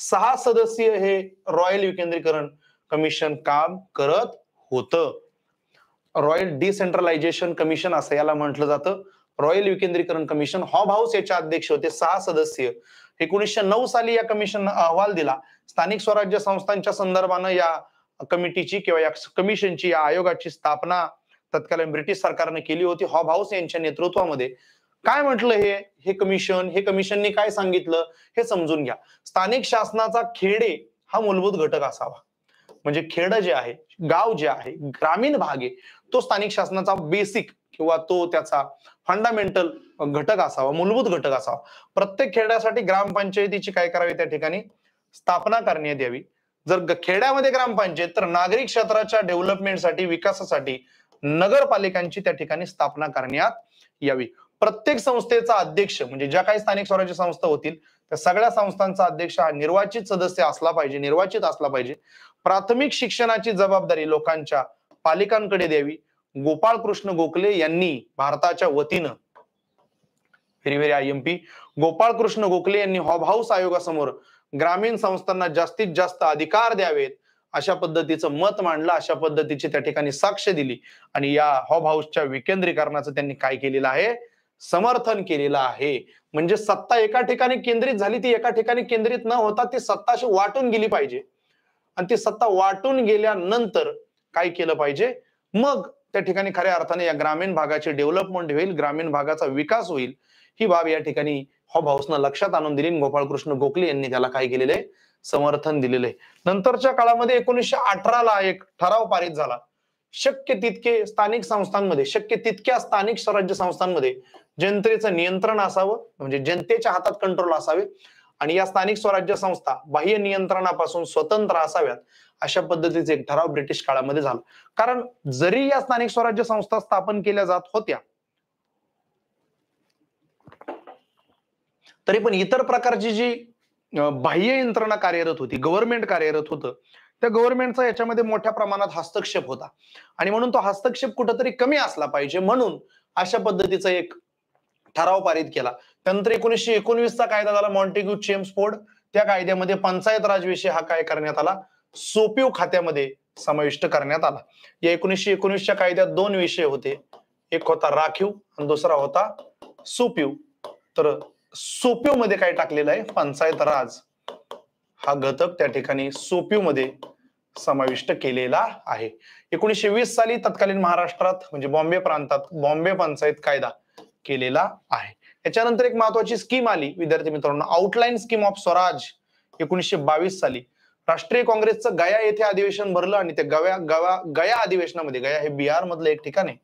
सहा सदस्य हे रॉयल विकेंद्रीकरण कमिशन काम करत होतं रॉयल डिसेंट्रलायझेशन कमिशन असं याला म्हटलं जातं रॉयल विकेंद्रीकरण कमिशन हॉब हाऊस याचे अध्यक्ष होते सहा सदस्य एकोणीसशे नऊ साली या कमिशन अहवाल दिला स्थानिक स्वराज्य संस्थांच्या संदर्भानं या कमिटीची किंवा या कमिशनची या आयोगाची स्थापना तत्कालीन ब्रिटिश सरकारने केली होती हॉब हाऊस यांच्या नेतृत्वामध्ये काय म्हटलं हे हे कमिशन हे कमिशनने काय सांगितलं हे समजून घ्या स्थानिक शासनाचा खेडे हा मूलभूत घटक असावा म्हणजे खेड जे आहे गाव जे आहे ग्रामीण भाग आहे तो स्थानिक शासनाचा बेसिक किंवा तो त्याचा फंडामेंटल घटक असावा मूलभूत घटक असावा प्रत्येक खेड्यासाठी ग्रामपंचायतीची काय करावी त्या ठिकाणी स्थापना करण्यात यावी जर खेड्यामध्ये ग्रामपंचायत तर नागरिक क्षेत्राच्या डेव्हलपमेंटसाठी विकासासाठी नगरपालिकांची त्या ठिकाणी स्थापना करण्यात यावी प्रत्येक संस्थेचा अध्यक्ष म्हणजे ज्या काही स्थानिक स्वराज्य संस्था होतील त्या सगळ्या संस्थांचा अध्यक्ष हा निर्वाचित सदस्य असला पाहिजे निर्वाचित असला पाहिजे प्राथमिक शिक्षणाची जबाबदारी लोकांच्या पालिकांकडे द्यावी गोपाळ कृष्ण गोखले यांनी भारताच्या वतीनं very very I M P Gopal Krishna Gokhale यांनी हॉब हाऊस आयोगासमोर ग्रामीण संस्थांना जास्तीत जास्त अधिकार द्यावेत अशा पद्धतीचं मत मांडलं अशा पद्धतीची त्या ठिकाणी साक्ष दिली आणि या हॉब हाऊसच्या विकेंद्रीकरणाचं त्यांनी काय केलेलं आहे समर्थन केलेलं आहे म्हणजे सत्ता एका ठिकाणी केंद्रित झाली ती एका ठिकाणी केंद्रित न होता ती सत्ताशी वाटून गेली पाहिजे आणि ती सत्ता वाटून गेल्यानंतर काय केलं पाहिजे मग त्या ठिकाणी खऱ्या अर्थाने या ग्रामीण भागाची डेव्हलपमेंट होईल ग्रामीण भागाचा विकास होईल ही बाब या ठिकाणी हॉब लक्षात आणून दिली गोपाळकृष्ण गोखले यांनी त्याला काय केलेलं आहे समर्थन दिलेलं आहे नंतरच्या काळामध्ये एकोणीसशे अठराला एक ठराव पारित झाला शक्य तितके स्थानिक संस्थांमध्ये शक्य तितक्या स्थानिक स्वराज्य संस्थांमध्ये जनतेचं नियंत्रण असावं म्हणजे जनतेच्या हातात कंट्रोल असावे आणि या स्थानिक स्वराज्य संस्था बाह्य नियंत्रणापासून स्वतंत्र असाव्यात अशा पद्धतीचे एक ठराव ब्रिटिश काळामध्ये झाला कारण जरी या स्थानिक स्वराज्य संस्था स्थापन केल्या जात होत्या तरी पण इतर प्रकारची जी बाह्य यंत्रणा कार्यरत होती गव्हर्नमेंट कार्यरत होतं त्या गव्हर्नमेंटचा याच्यामध्ये मोठ्या प्रमाणात हस्तक्षेप होता आणि म्हणून तो हस्तक्षेप कुठंतरी कमी असला पाहिजे म्हणून अशा पद्धतीचा एक ठराव पारित केला त्यानंतर एकोणीसशे एकोणवीसचा कायदा झाला मॉन्टेग्यू चेम्सफोर्ड त्या कायद्यामध्ये पंचायत राजविषयी हा काय करण्यात आला सोपीव खात्यामध्ये समाविष्ट करण्यात आला या एकोणीसशे एकोणीसच्या कायद्यात दोन विषय होते एक होता राखीव आणि दुसरा होता सोपीव तर सोपीव मध्ये काय टाकलेलं आहे पंचायत राज हा घटक त्या ठिकाणी सोपीव मध्ये समाविष्ट केलेला आहे एकोणीसशे वीस साली तत्कालीन महाराष्ट्रात म्हणजे बॉम्बे प्रांतात बॉम्बे पंचायत कायदा केलेला आहे त्याच्यानंतर एक महत्वाची स्कीम आली विद्यार्थी मित्रांनो आउटलाईन स्कीम ऑफ स्वराज एकोणीसशे बावीस साली राष्ट्रीय काँग्रेसचं गया येथे अधिवेशन भरलं आणि त्या गव्या गवा गया अधिवेशनामध्ये गया हे बिहार मधलं एक ठिकाण आहे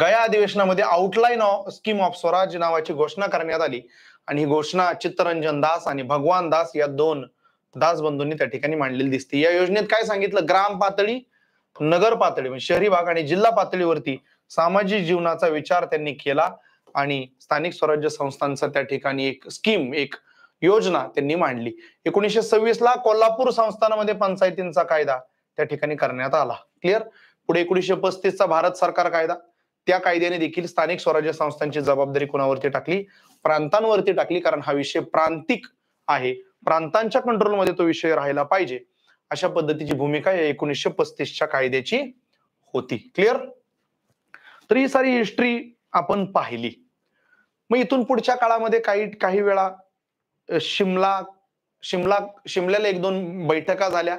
गया अधिवेशनामध्ये आउटलाईन स्कीम ऑफ स्वराज नावाची घोषणा करण्यात आली आणि ही घोषणा चित्तरंजन दास आणि भगवान दास या दोन दास बंधूंनी त्या ठिकाणी मांडलेली दिसते या योजनेत काय सांगितलं ग्राम पातळी नगर पातळी म्हणजे शहरी भाग आणि जिल्हा पातळीवरती सामाजिक जीवनाचा विचार त्यांनी केला आणि स्थानिक स्वराज्य संस्थांचा त्या ठिकाणी एक स्कीम एक योजना त्यांनी मांडली एकोणीशे सव्वीस ला कोल्हापूर संस्थानामध्ये पंचायतींचा कायदा त्या ठिकाणी करण्यात आला क्लिअर पुढे एकोणीशे पस्तीसचा चा भारत सरकार कायदा त्या कायद्याने देखील स्थानिक स्वराज्य संस्थांची जबाबदारी कोणावरती टाकली प्रांतांवरती टाकली कारण हा विषय प्रांतिक आहे प्रांतांच्या कंट्रोलमध्ये तो विषय राहिला पाहिजे अशा पद्धतीची भूमिका या एकोणीसशे पस्तीसच्या कायद्याची होती क्लिअर सारी हिस्ट्री आपण पाहिली मग इथून पुढच्या काळामध्ये काही काही वेळा शिमला शिमला शिमल्याला एक दोन बैठका झाल्या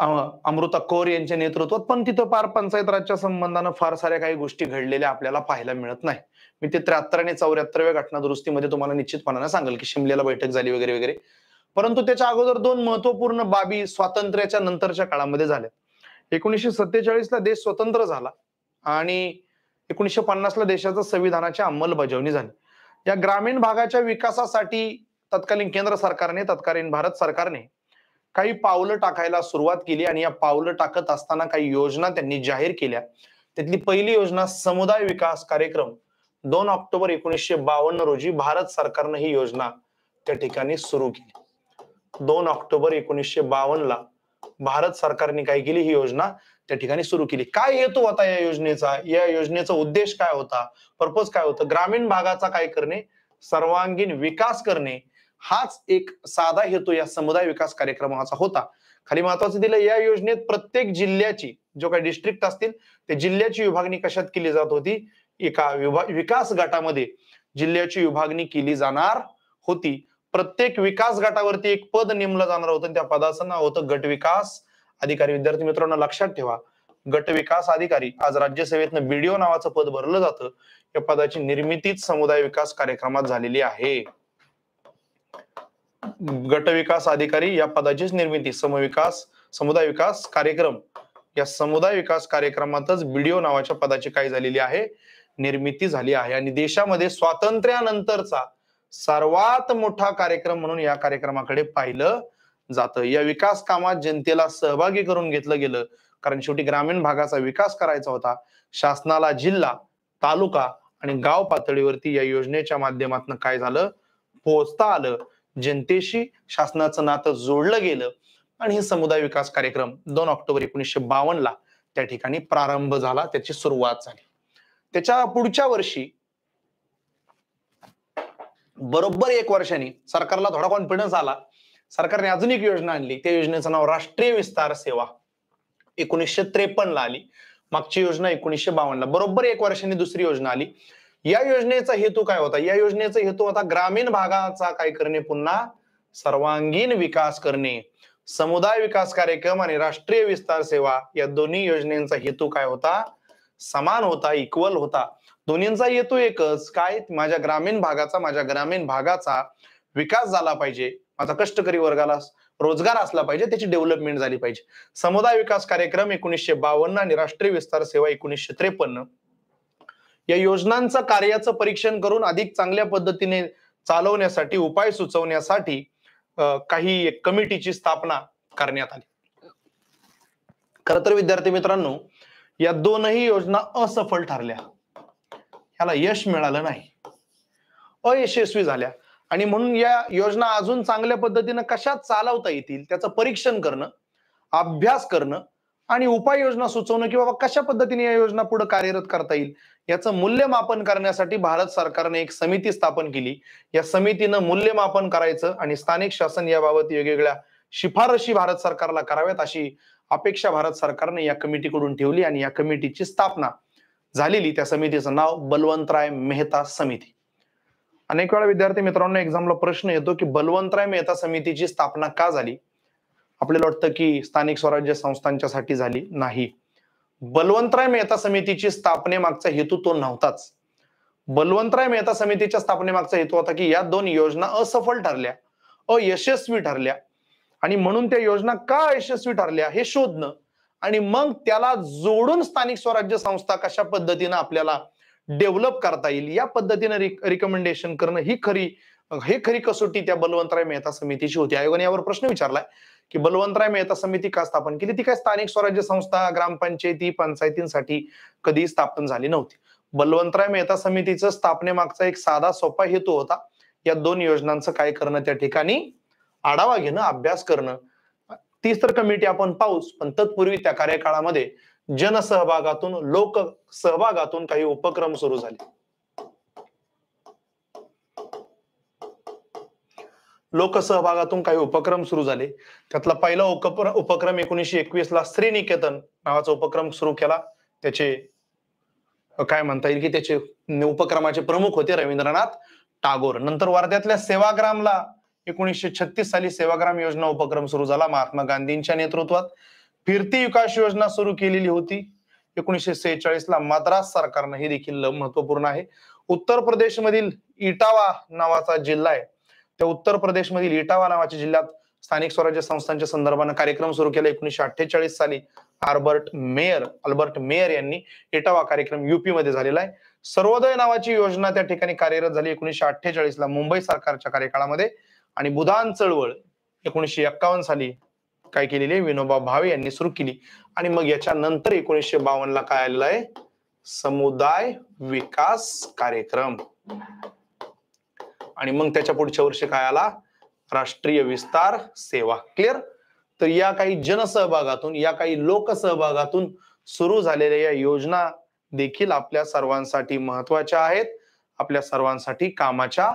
अमृता कौर यांच्या नेतृत्वात पण तिथं पार पंचायत राजच्या संबंधानं फार साऱ्या काही गोष्टी घडलेल्या आपल्याला पाहायला मिळत नाही मी ते त्र्याहत्तर आणि चौऱ्याहत्तरव्या घटना दुरुस्तीमध्ये तुम्हाला निश्चितपणाने सांगेल की शिमल्याला बैठक झाली वगैरे वगैरे परंतु त्याच्या अगोदर दोन महत्वपूर्ण बाबी स्वातंत्र्याच्या नंतरच्या काळामध्ये झाल्या एकोणीसशे सत्तेचाळीस ला देश स्वतंत्र झाला आणि एकोणीसशे पन्नासला देशाच्या संविधानाची अंमलबजावणी झाली या ग्रामीण भागाच्या विकासासाठी तत्कालीन केंद्र सरकारने तत्कालीन भारत सरकारने काही पावलं टाकायला सुरुवात केली आणि या पावलं टाकत असताना काही योजना त्यांनी जाहीर केल्या त्यातली पहिली योजना समुदाय विकास कार्यक्रम दोन ऑक्टोबर एकोणीसशे बावन्न रोजी भारत सरकारनं ही योजना त्या ठिकाणी सुरू केली दोन ऑक्टोबर एकोणीसशे बावन्न ला भारत सरकारने काय केली ही योजना त्या ठिकाणी सुरू केली काय येतो होता या योजनेचा या योजनेचा उद्देश काय होता पर्पज काय होतं ग्रामीण भागाचा काय करणे सर्वांगीण विकास करणे हाच एक साधा हेतू या समुदाय विकास कार्यक्रमाचा होता खाली महत्वाचं दिलं या योजनेत प्रत्येक जिल्ह्याची जो काही डिस्ट्रिक्ट असतील ते जिल्ह्याची विभागणी कशात केली जात होती एका विकास गटामध्ये जिल्ह्याची विभागणी केली जाणार होती प्रत्येक विकास गटावरती एक पद नेमलं जाणार होतं त्या पदाचं नाव होतं गट विकास अधिकारी विद्यार्थी मित्रांनो लक्षात ठेवा गट विकास अधिकारी आज राज्यसभेतनं बीडीओ नावाचं पद भरलं जातं या पदाची निर्मितीच समुदाय विकास कार्यक्रमात झालेली आहे गट विकास अधिकारी या पदाचीच निर्मिती समविकास समुदाय विकास कार्यक्रम या समुदाय विकास कार्यक्रमातच बीडीओ नावाच्या पदाची काय झालेली आहे निर्मिती झाली आहे आणि देशामध्ये स्वातंत्र्यानंतरचा सर्वात मोठा कार्यक्रम म्हणून या कार्यक्रमाकडे पाहिलं जातं या विकास कामात जनतेला सहभागी करून घेतलं गेलं कारण शेवटी ग्रामीण भागाचा विकास करायचा होता शासनाला जिल्हा तालुका आणि गाव पातळीवरती या योजनेच्या माध्यमातून काय झालं पोहोचता आलं जनतेशी शासनाचं नातं जोडलं गेलं आणि हे समुदाय विकास कार्यक्रम दोन ऑक्टोबर एकोणीशे बावन्न ला त्या ठिकाणी प्रारंभ झाला त्याची सुरुवात झाली त्याच्या पुढच्या वर्षी बरोबर एक वर्षाने सरकारला थोडा कॉन्फिडन्स आला सरकारने अजून एक योजना आणली त्या योजनेचं नाव राष्ट्रीय विस्तार सेवा एकोणीसशे ला आली मागची योजना एकोणीसशे ला बरोबर एक वर्षाने दुसरी योजना आली या योजनेचा हेतू काय होता या योजनेचा हेतू होता ग्रामीण भागाचा काय करणे पुन्हा सर्वांगीण विकास करणे समुदाय विकास कार्यक्रम आणि राष्ट्रीय विस्तार सेवा या दोन्ही योजनेचा हेतू काय होता समान होता इक्वल होता दोन्हींचा येतो एकच काय माझ्या ग्रामीण भागाचा माझ्या ग्रामीण भागाचा विकास झाला पाहिजे माझा कष्टकरी वर्गाला रोजगार असला पाहिजे त्याची डेव्हलपमेंट झाली पाहिजे समुदाय विकास कार्यक्रम एकोणीसशे बावन्न आणि राष्ट्रीय विस्तार सेवा एकोणीसशे त्रेपन्न या योजनांचं कार्याचं परीक्षण करून अधिक चांगल्या पद्धतीने चालवण्यासाठी उपाय सुचवण्यासाठी काही कमिटीची स्थापना करण्यात आली खर तर विद्यार्थी मित्रांनो या दोनही योजना असफल ठरल्या ह्याला यश मिळालं नाही अयशस्वी झाल्या आणि म्हणून या योजना अजून चांगल्या पद्धतीनं कशा चालवता येतील त्याचं परीक्षण करणं अभ्यास करणं आणि उपाययोजना सुचवणं की बाबा कशा पद्धतीने या योजना पुढे कार्यरत करता येईल याचं मूल्यमापन करण्यासाठी भारत सरकारने एक समिती स्थापन केली या समितीनं मूल्यमापन करायचं आणि स्थानिक शासन याबाबत वेगवेगळ्या शिफारशी भारत सरकारला कराव्यात अशी अपेक्षा भारत सरकारने या कमिटीकडून ठेवली आणि या कमिटीची स्थापना झालेली त्या समितीचं नाव बलवंतराय मेहता समिती अनेक वेळा विद्यार्थी मित्रांनो एक्झामला प्रश्न येतो की बलवंतराय मेहता समितीची स्थापना का झाली आपल्याला वाटतं की स्थानिक स्वराज्य संस्थांच्या साठी झाली नाही बलवंतराय मेहता समितीची स्थापनेमागचा हेतू तो नव्हताच बलवंतराय मेहता समितीच्या स्थापनेमागचा हेतू होता की या दोन योजना असफल ठरल्या अयशस्वी ठरल्या आणि म्हणून त्या योजना का यशस्वी ठरल्या हे शोधणं आणि मग त्याला जोडून स्थानिक स्वराज्य संस्था कशा पद्धतीनं आपल्याला डेव्हलप करता येईल या पद्धतीनं रिकमेंडेशन करणं ही खरी हे खरी कसोटी त्या बलवंतराय मेहता समितीची होती आयोगाने यावर प्रश्न विचारलाय की बलवंतराय मेहता समिती का स्थापन केली ती काय स्थानिक स्वराज्य संस्था ग्रामपंचायती पंचायतींसाठी कधी स्थापन झाली नव्हती बलवंतराय मेहता समितीचं स्थापनेमागचा एक साधा सोपा हेतू होता या दोन योजनांचं काय करणं त्या ठिकाणी आढावा घेणं अभ्यास करणं तीस तर कमिटी आपण पाहूच पण तत्पूर्वी त्या कार्यकाळामध्ये जनसहभागातून लोक सहभागातून काही उपक्रम सुरू झाले लोकसहभागातून काही उपक्रम सुरू झाले त्यातला पहिला उपक्रम एकोणीशे एकवीस ला निकेतन नावाचा उपक्रम सुरू केला त्याचे काय म्हणता येईल की त्याचे उपक्रमाचे प्रमुख होते रवींद्रनाथ टागोर नंतर वर्ध्यातल्या सेवाग्रामला एकोणीसशे छत्तीस साली सेवाग्राम योजना उपक्रम सुरू झाला महात्मा गांधींच्या नेतृत्वात फिरती विकास योजना सुरू केलेली होती एकोणीसशे सेहेचाळीस ला मद्रास सरकारनं हे देखील महत्वपूर्ण आहे उत्तर प्रदेश मधील इटावा नावाचा जिल्हा आहे त्या उत्तर प्रदेश मधील इटावा नावाच्या जिल्ह्यात स्थानिक स्वराज्य संस्थांच्या संदर्भानं कार्यक्रम सुरू केला एकोणीशे अठ्ठेचाळीस साली आर्बर्ट मेयर अल्बर्ट मेयर यांनी इटावा कार्यक्रम युपी मध्ये झालेला आहे सर्वोदय नावाची योजना त्या ठिकाणी कार्यरत झाली एकोणीसशे अठ्ठेचाळीस ला मुंबई सरकारच्या कार्यकाळामध्ये आणि बुधान चळवळ एकोणीसशे एक्कावन्न साली काय केलेली आहे विनोबा भावे यांनी सुरू केली आणि मग याच्या नंतर एकोणीसशे बावन्न ला काय आलेलं आहे समुदाय विकास कार्यक्रम आणि मग त्याच्या पुढच्या वर्षी काय आला राष्ट्रीय विस्तार सेवा क्लिअर तर या काही जनसहभागातून या काही लोकसहभागातून सुरू झालेल्या या योजना देखील आपल्या सर्वांसाठी महत्वाच्या आहेत आपल्या सर्वांसाठी कामाच्या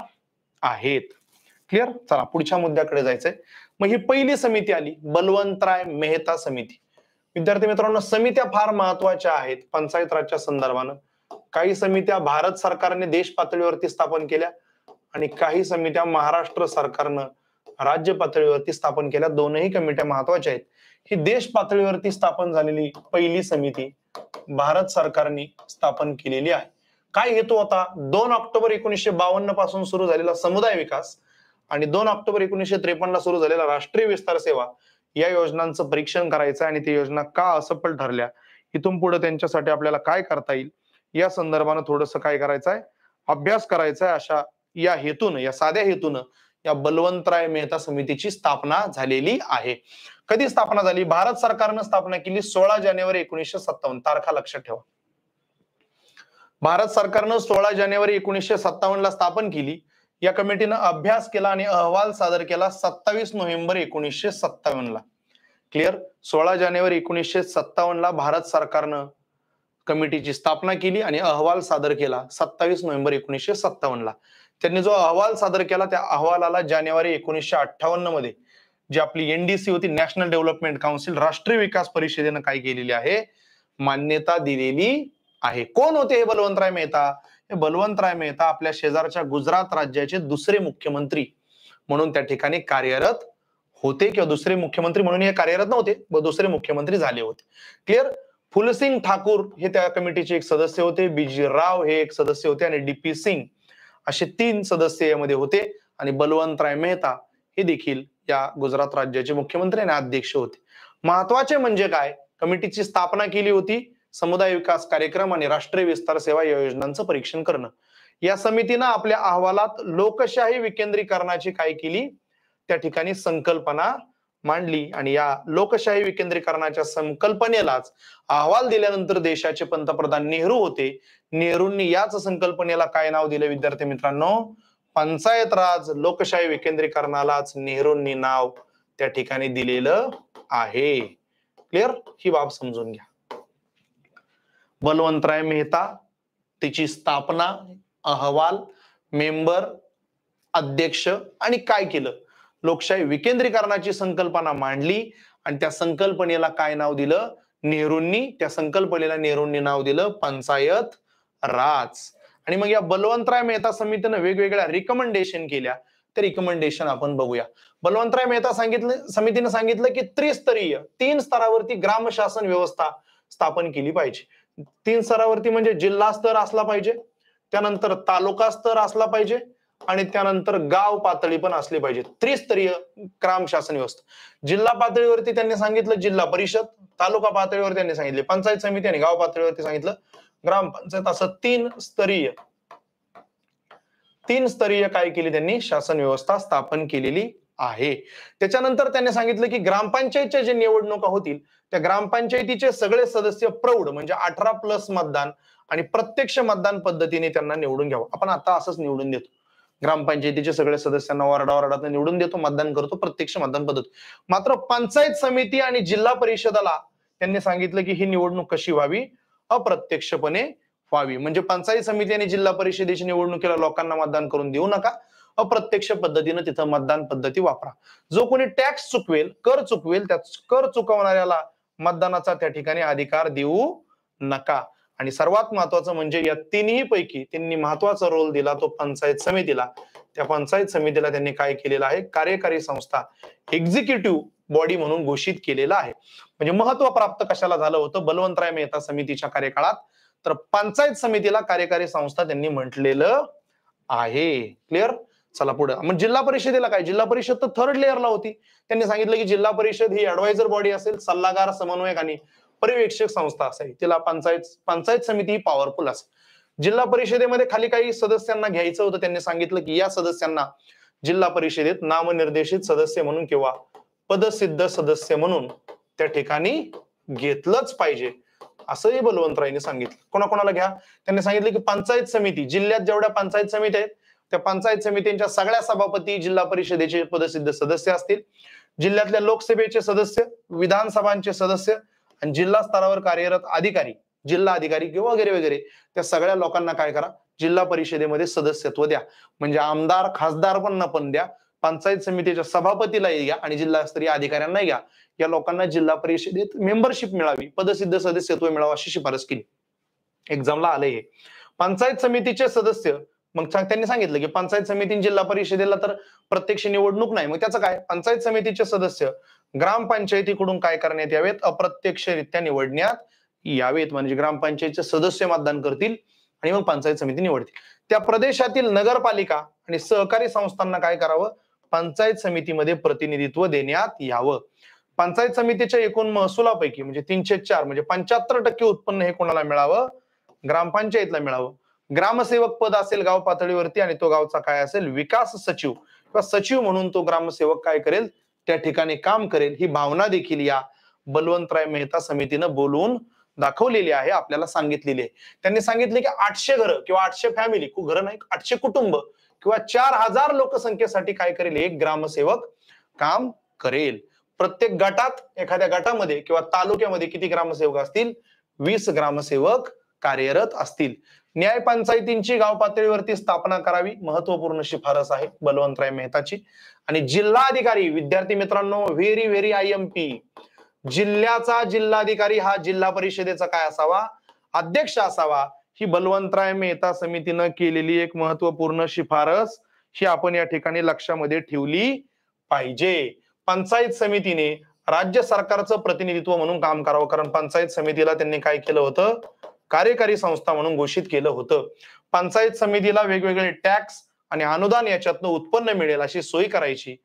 आहेत क्लिअर चला पुढच्या मुद्द्याकडे जायचंय मग ही पहिली समिती आली बलवंतराय मेहता समिती विद्यार्थी मित्रांनो समित्या फार महत्वाच्या आहेत पंचायत राजच्या संदर्भानं काही समित्या भारत सरकारने देश पातळीवरती स्थापन केल्या आणि काही समित्या महाराष्ट्र सरकारनं राज्य पातळीवरती स्थापन केल्या दोनही कमिट्या महत्वाच्या आहेत ही देश पातळीवरती स्थापन झालेली पहिली समिती भारत सरकारने स्थापन केलेली आहे काय हेतू होता दोन ऑक्टोबर एकोणीसशे बावन्न पासून सुरू झालेला समुदाय विकास आणि दोन ऑक्टोबर एकोणीसशे त्रेपन्न ला सुरू झालेला राष्ट्रीय विस्तार सेवा या योजनांचं परीक्षण करायचं आणि ती योजना का असफल ठरल्या इथून पुढे त्यांच्यासाठी आपल्याला काय करता येईल या संदर्भानं थोडस काय करायचं आहे अभ्यास करायचा आहे अशा या हेतून या साध्या हेतून या बलवंतराय मेहता समितीची स्थापना झालेली आहे कधी स्थापना झाली भारत सरकारनं स्थापना केली सोळा जानेवारी एकोणीसशे सत्तावन्न तारखा लक्षात ठेवा भारत सरकारनं सोळा जानेवारी एकोणीसशे सत्तावन्न ला स्थापन केली या कमिटीनं अभ्यास केला आणि अहवाल सादर केला सत्तावीस नोव्हेंबर एकोणीसशे सत्तावन्न ला क्लिअर सोळा जानेवारी एकोणीसशे सत्तावन्न ला भारत सरकारनं कमिटीची स्थापना केली आणि अहवाल सादर केला सत्तावीस नोव्हेंबर एकोणीसशे सत्तावन्नला ला त्यांनी जो अहवाल सादर केला त्या अहवालाला जानेवारी एकोणीसशे अठ्ठावन्न मध्ये जी आपली एनडीसी होती नॅशनल डेव्हलपमेंट काउन्सिल राष्ट्रीय विकास परिषदेनं काय केलेली आहे मान्यता दिलेली आहे कोण होते हे बलवंतराय मेहता हे बलवंतराय मेहता आपल्या शेजारच्या गुजरात राज्याचे दुसरे मुख्यमंत्री म्हणून त्या ठिकाणी कार्यरत होते किंवा दुसरे मुख्यमंत्री म्हणून हे कार्यरत नव्हते दुसरे मुख्यमंत्री झाले होते क्लिअर फुलसिंग ठाकूर हे त्या कमिटीचे एक सदस्य होते बीजी राव हे एक सदस्य होते आणि डी पी सिंग असे तीन सदस्य यामध्ये होते आणि बलवंतराय मेहता हे देखील या गुजरात राज्याचे मुख्यमंत्री आणि अध्यक्ष होते महत्वाचे म्हणजे काय कमिटीची स्थापना केली होती समुदाय विकास कार्यक्रम आणि राष्ट्रीय विस्तार सेवा योजनांचं परीक्षण करणं या समितीनं आपल्या अहवालात लोकशाही विकेंद्रीकरणाची काय केली त्या ठिकाणी संकल्पना मांडली आणि या लोकशाही विकेंद्रीकरणाच्या संकल्पनेलाच अहवाल दिल्यानंतर देशाचे पंतप्रधान नेहरू होते नेहरूंनी याच संकल्पनेला काय नाव दिले विद्यार्थी मित्रांनो पंचायत राज लोकशाही विकेंद्रीकरणालाच नेहरूंनी नाव त्या ठिकाणी दिलेलं आहे क्लिअर ही बाब समजून घ्या बलवंतराय मेहता तिची स्थापना अहवाल मेंबर अध्यक्ष आणि काय केलं लोकशाही विकेंद्रीकरणाची संकल्पना मांडली आणि त्या संकल्पनेला काय नाव दिलं नेहरूंनी त्या संकल्पनेला नेहरूंनी नाव दिलं पंचायत राज आणि मग या बलवंतराय मेहता समितीनं वेगवेगळ्या रिकमेंडेशन केल्या ते रिकमेंडेशन आपण बघूया बलवंतराय मेहता सांगितलं समितीनं सांगितलं की त्रिस्तरीय तीन स्तरावरती ग्रामशासन व्यवस्था स्थापन केली पाहिजे तीन स्तरावरती म्हणजे जिल्हा स्तर असला पाहिजे त्यानंतर तालुका स्तर असला पाहिजे आणि त्यानंतर गाव पातळी पण असली पाहिजे त्रिस्तरीय ग्राम शासन व्यवस्था जिल्हा पातळीवरती त्यांनी सांगितलं जिल्हा परिषद तालुका पातळीवर त्यांनी सांगितले पंचायत समिती आणि गाव पातळीवरती सांगितलं ग्रामपंचायत असं तीन स्तरीय तीन स्तरीय काय केली त्यांनी शासन व्यवस्था स्थापन केलेली आहे त्याच्यानंतर त्यांनी सांगितलं की ग्रामपंचायतच्या जे निवडणुका होतील त्या ग्रामपंचायतीचे सगळे सदस्य प्रौढ म्हणजे अठरा प्लस मतदान आणि प्रत्यक्ष मतदान पद्धतीने त्यांना निवडून घ्यावं आपण आता असंच निवडून देतो ग्रामपंचायतीचे सगळे सदस्यांना वॉर्डा वार्डात निवडून देतो मतदान करतो प्रत्यक्ष मतदान पद्धत मात्र पंचायत समिती आणि जिल्हा परिषदाला त्यांनी सांगितलं की ही निवडणूक कशी व्हावी अप्रत्यक्षपणे व्हावी म्हणजे पंचायत समिती आणि जिल्हा परिषदेच्या निवडणुकीला लोकांना मतदान करून देऊ नका अप्रत्यक्ष पद्धतीनं तिथं मतदान पद्धती वापरा जो कोणी टॅक्स चुकवेल कर चुकवेल त्या कर चुकवणाऱ्याला मतदानाचा त्या ठिकाणी अधिकार देऊ नका आणि सर्वात महत्वाचं म्हणजे या तिन्ही पैकी त्यांनी महत्वाचा रोल दिला तो पंचायत समितीला त्या पंचायत समितीला त्यांनी काय केलेलं आहे कार्यकारी संस्था एक्झिक्युटिव्ह बॉडी म्हणून घोषित केलेला आहे म्हणजे महत्व प्राप्त कशाला झालं होतं बलवंतराय मेहता समितीच्या कार्यकाळात तर पंचायत समितीला कार्यकारी संस्था त्यांनी म्हटलेलं आहे क्लिअर चला पुढे मग जिल्हा परिषदेला काय जिल्हा परिषद तर थर्ड लेअरला होती त्यांनी सांगितलं की जिल्हा परिषद ही ऍडवायझर बॉडी असेल सल्लागार समन्वयक आणि पर्यवेक्षक संस्था असेल तिला पंचायत पंचायत समिती ही पॉवरफुल असेल जिल्हा परिषदेमध्ये खाली काही सदस्यांना घ्यायचं होतं त्यांनी सांगितलं की या सदस्यांना जिल्हा परिषदेत नामनिर्देशित सदस्य म्हणून किंवा पदसिद्ध सदस्य म्हणून त्या ठिकाणी घेतलंच पाहिजे असंही बलवंतरायने सांगितलं कोणाकोणाला घ्या त्यांनी सांगितलं की पंचायत समिती जिल्ह्यात जेवढ्या पंचायत समिती आहेत त्या पंचायत समितींच्या सगळ्या सभापती जिल्हा परिषदेचे पदसिद्ध सदस्य असतील जिल्ह्यातल्या लोकसभेचे सदस्य विधानसभांचे सदस्य आणि जिल्हा स्तरावर कार्यरत अधिकारी जिल्हा अधिकारी किंवा वगैरे वगैरे त्या सगळ्या लोकांना काय करा जिल्हा परिषदेमध्ये सदस्यत्व द्या म्हणजे आमदार खासदार पण पण द्या पंचायत समितीच्या सभापतीला घ्या आणि जिल्हास्तरीय अधिकाऱ्यांना घ्या या लोकांना जिल्हा परिषदेत मेंबरशिप मिळावी पदसिद्ध सदस्यत्व मिळावं अशी शिफारस केली एक्झामला हे पंचायत समितीचे सदस्य मग त्यांनी सांगितलं की पंचायत समिती जिल्हा परिषदेला तर प्रत्यक्ष निवडणूक नाही मग त्याचं काय पंचायत समितीचे सदस्य ग्रामपंचायतीकडून काय करण्यात यावेत अप्रत्यक्षरित्या निवडण्यात यावेत म्हणजे ग्रामपंचायतीचे सदस्य मतदान करतील आणि मग पंचायत समिती निवडतील त्या प्रदेशातील नगरपालिका आणि सहकारी संस्थांना काय करावं पंचायत समितीमध्ये प्रतिनिधित्व देण्यात यावं पंचायत समितीच्या एकूण महसुलापैकी म्हणजे तीनशे चार म्हणजे पंच्याहत्तर टक्के उत्पन्न हे कोणाला मिळावं ग्रामपंचायतीला मिळावं ग्रामसेवक पद असेल गाव पातळीवरती आणि तो गावचा काय असेल विकास सचिव किंवा सचिव म्हणून तो ग्रामसेवक काय करेल त्या ठिकाणी काम करेल ही भावना देखील या बलवंतराय मेहता समितीनं बोलवून दाखवलेली आहे आपल्याला सांगितलेली आहे त्यांनी सांगितले की आठशे घरं किंवा आठशे फॅमिली घर नाही आठशे कुटुंब किंवा चार हजार लोकसंख्येसाठी काय करेल एक ग्रामसेवक काम करेल प्रत्येक गटात एखाद्या गटामध्ये किंवा तालुक्यामध्ये किती ग्रामसेवक असतील वीस ग्रामसेवक कार्यरत असतील न्याय पंचायतींची गाव पातळीवरती स्थापना करावी महत्वपूर्ण शिफारस आहे बलवंतराय मेहताची आणि जिल्हाधिकारी विद्यार्थी मित्रांनो very very I M P जिल्ह्याचा जिल्हाधिकारी हा जिल्हा परिषदेचा काय असावा अध्यक्ष असावा ही बलवंतराय मेहता समितीनं केलेली एक महत्वपूर्ण शिफारस ही आपण या ठिकाणी लक्षामध्ये ठेवली पाहिजे पंचायत समितीने राज्य सरकारचं प्रतिनिधित्व म्हणून काम करावं कारण पंचायत समितीला त्यांनी काय केलं होतं कार्यकारी संस्था म्हणून घोषित केलं होतं पंचायत समितीला वेगवेगळे टॅक्स आणि अनुदान याच्यातनं उत्पन्न मिळेल अशी सोय करायची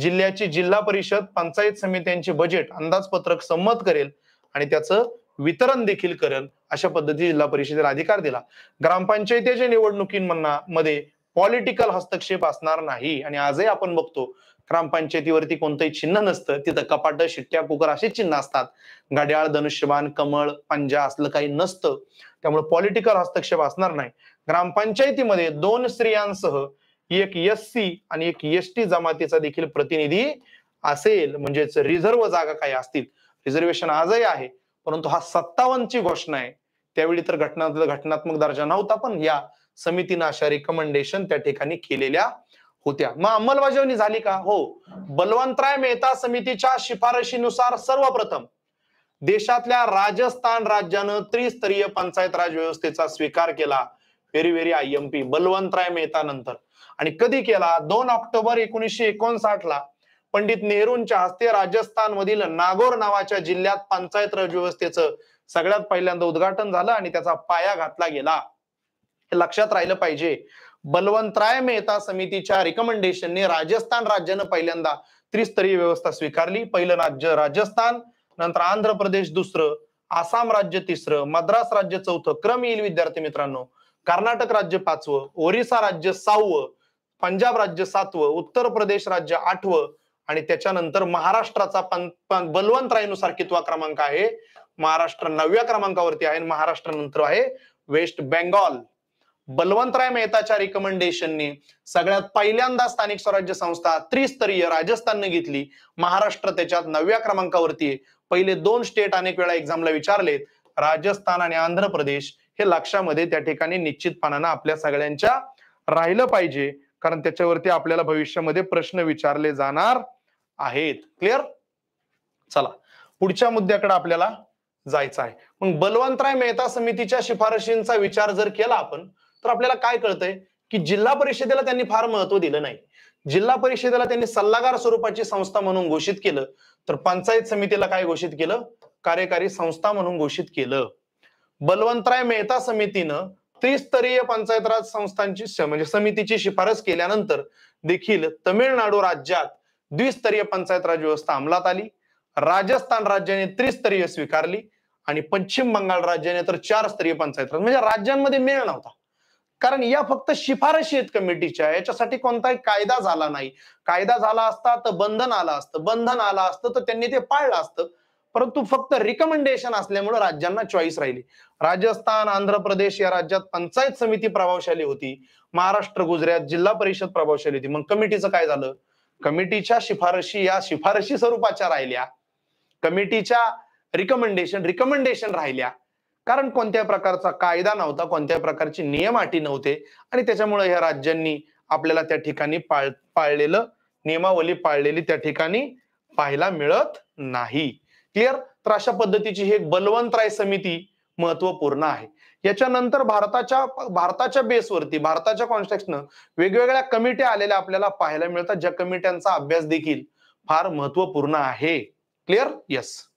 जिल्ह्याची जिल्हा परिषद पंचायत समित्यांची बजेट अंदाजपत्रक संमत करेल आणि त्याचं वितरण देखील करेल अशा पद्धती जिल्हा परिषदेला अधिकार दिला ग्रामपंचायतीच्या निवडणुकींमध्ये पॉलिटिकल हस्तक्षेप असणार नाही आणि आजही आपण बघतो ग्रामपंचायतीवरती कोणतंही चिन्ह नसतं तिथं कपाट शिट्ट्या कुकर असे चिन्ह असतात घड्याळ धनुष्यबान कमळ पंजा असलं काही नसतं त्यामुळे पॉलिटिकल हस्तक्षेप असणार नाही ग्रामपंचायतीमध्ये दोन स्त्रियांसह एक एस सी आणि एक एस टी जमातीचा देखील प्रतिनिधी असेल म्हणजेच रिझर्व जागा काही असतील रिझर्वेशन आजही आहे परंतु हा सत्तावन्नची घोषणा आहे त्यावेळी तर घटना घटनात्मक दर्जा नव्हता पण या समितीनं अशा रिकमेंडेशन त्या ठिकाणी केलेल्या होत्या मग अंमलबजावणी झाली का हो बलवंतराय मेहता समितीच्या शिफारशीनुसार सर्वप्रथम देशातल्या राजस्थान राज्यानं त्रिस्तरीय पंचायत राज व्यवस्थेचा स्वीकार केला very very I M P Balwantrai Mehta नंतर आणि कधी केला दोन ऑक्टोबर एकोणीशे एकोणसाठ ला पंडित नेहरूंच्या हस्ते राजस्थान मधील नागोर नावाच्या जिल्ह्यात पंचायत राज व्यवस्थेचं सगळ्यात पहिल्यांदा उद्घाटन झालं आणि त्याचा पाया घातला गेला लक्षात राहिलं पाहिजे बलवंतराय मेहता समितीच्या रिकमेंडेशनने राजस्थान राज्यानं पहिल्यांदा त्रिस्तरीय व्यवस्था स्वीकारली पहिलं राज्य राजस्थान नंतर आंध्र प्रदेश दुसरं आसाम राज्य तिसरं मद्रास राज्य चौथं क्रम येईल विद्यार्थी मित्रांनो कर्नाटक राज्य पाचवं ओरिसा राज्य सहावं पंजाब राज्य सातवं उत्तर प्रदेश राज्य आठवं आणि त्याच्यानंतर महाराष्ट्राचा बलवंतरायनुसार कितवा क्रमांक आहे महाराष्ट्र नवव्या क्रमांकावरती आहे महाराष्ट्र नंतर आहे वेस्ट बेंगॉल बलवंतराय मेहताच्या रिकमेंडेशनने सगळ्यात पहिल्यांदा स्थानिक स्वराज्य संस्था त्रिस्तरीय राजस्थानने घेतली महाराष्ट्र त्याच्यात नवव्या क्रमांकावरती आहे पहिले दोन स्टेट अनेक वेळा एक्झामला विचारलेत राजस्थान आणि आंध्र प्रदेश हे लक्षामध्ये त्या ठिकाणी निश्चितपणानं आपल्या सगळ्यांच्या राहिलं पाहिजे कारण त्याच्यावरती आपल्याला भविष्यामध्ये प्रश्न विचारले जाणार आहेत क्लिअर चला पुढच्या मुद्द्याकडे आपल्याला जायचं आहे मग बलवंतराय मेहता समितीच्या शिफारशींचा विचार जर केला आपण तर आपल्याला काय कळतंय की जिल्हा परिषदेला त्यांनी फार महत्व दिलं नाही जिल्हा परिषदेला त्यांनी सल्लागार स्वरूपाची संस्था म्हणून घोषित केलं तर पंचायत समितीला काय घोषित केलं कार्यकारी संस्था म्हणून घोषित केलं बलवंतराय मेहता समितीनं त्रिस्तरीय पंचायत राज संस्थांची म्हणजे समितीची शिफारस केल्यानंतर देखील तमिळनाडू राज्यात द्विस्तरीय पंचायत राज व्यवस्था अंमलात आली राजस्थान राज्याने त्रिस्तरीय स्वीकारली आणि पश्चिम बंगाल राज्याने तर चार स्तरीय पंचायत राज म्हणजे राज्यांमध्ये मेळ नव्हता कारण या फक्त शिफारशी आहेत कमिटीच्या याच्यासाठी कोणताही कायदा झाला नाही कायदा झाला असता तर बंधन आलं असतं बंधन आलं असतं तर त्यांनी ते पाळलं असतं परंतु फक्त रिकमेंडेशन असल्यामुळे राज्यांना चॉईस राहिली राजस्थान आंध्र प्रदेश या राज्यात पंचायत समिती प्रभावशाली होती महाराष्ट्र गुजरात जिल्हा परिषद प्रभावशाली होती मग कमिटीचं काय झालं कमिटीच्या शिफारशी या शिफारशी स्वरूपाच्या राहिल्या कमिटीच्या रिकमेंडेशन रिकमेंडेशन राहिल्या कारण कोणत्या प्रकारचा कायदा नव्हता कोणत्याही प्रकारची नियम अटी नव्हते आणि त्याच्यामुळे ह्या राज्यांनी आपल्याला त्या ठिकाणी पाळ पाळलेलं नियमावली पाळलेली त्या ठिकाणी पाहायला मिळत नाही क्लिअर तर अशा पद्धतीची ही एक बलवंतराय समिती महत्वपूर्ण आहे याच्यानंतर भारताच्या भारताच्या बेसवरती भारताच्या कॉन्स्ट्रक्शन वेगवेगळ्या कमिट्या आलेल्या आपल्याला पाहायला मिळतात ज्या कमिट्यांचा अभ्यास देखील फार महत्वपूर्ण आहे क्लिअर येस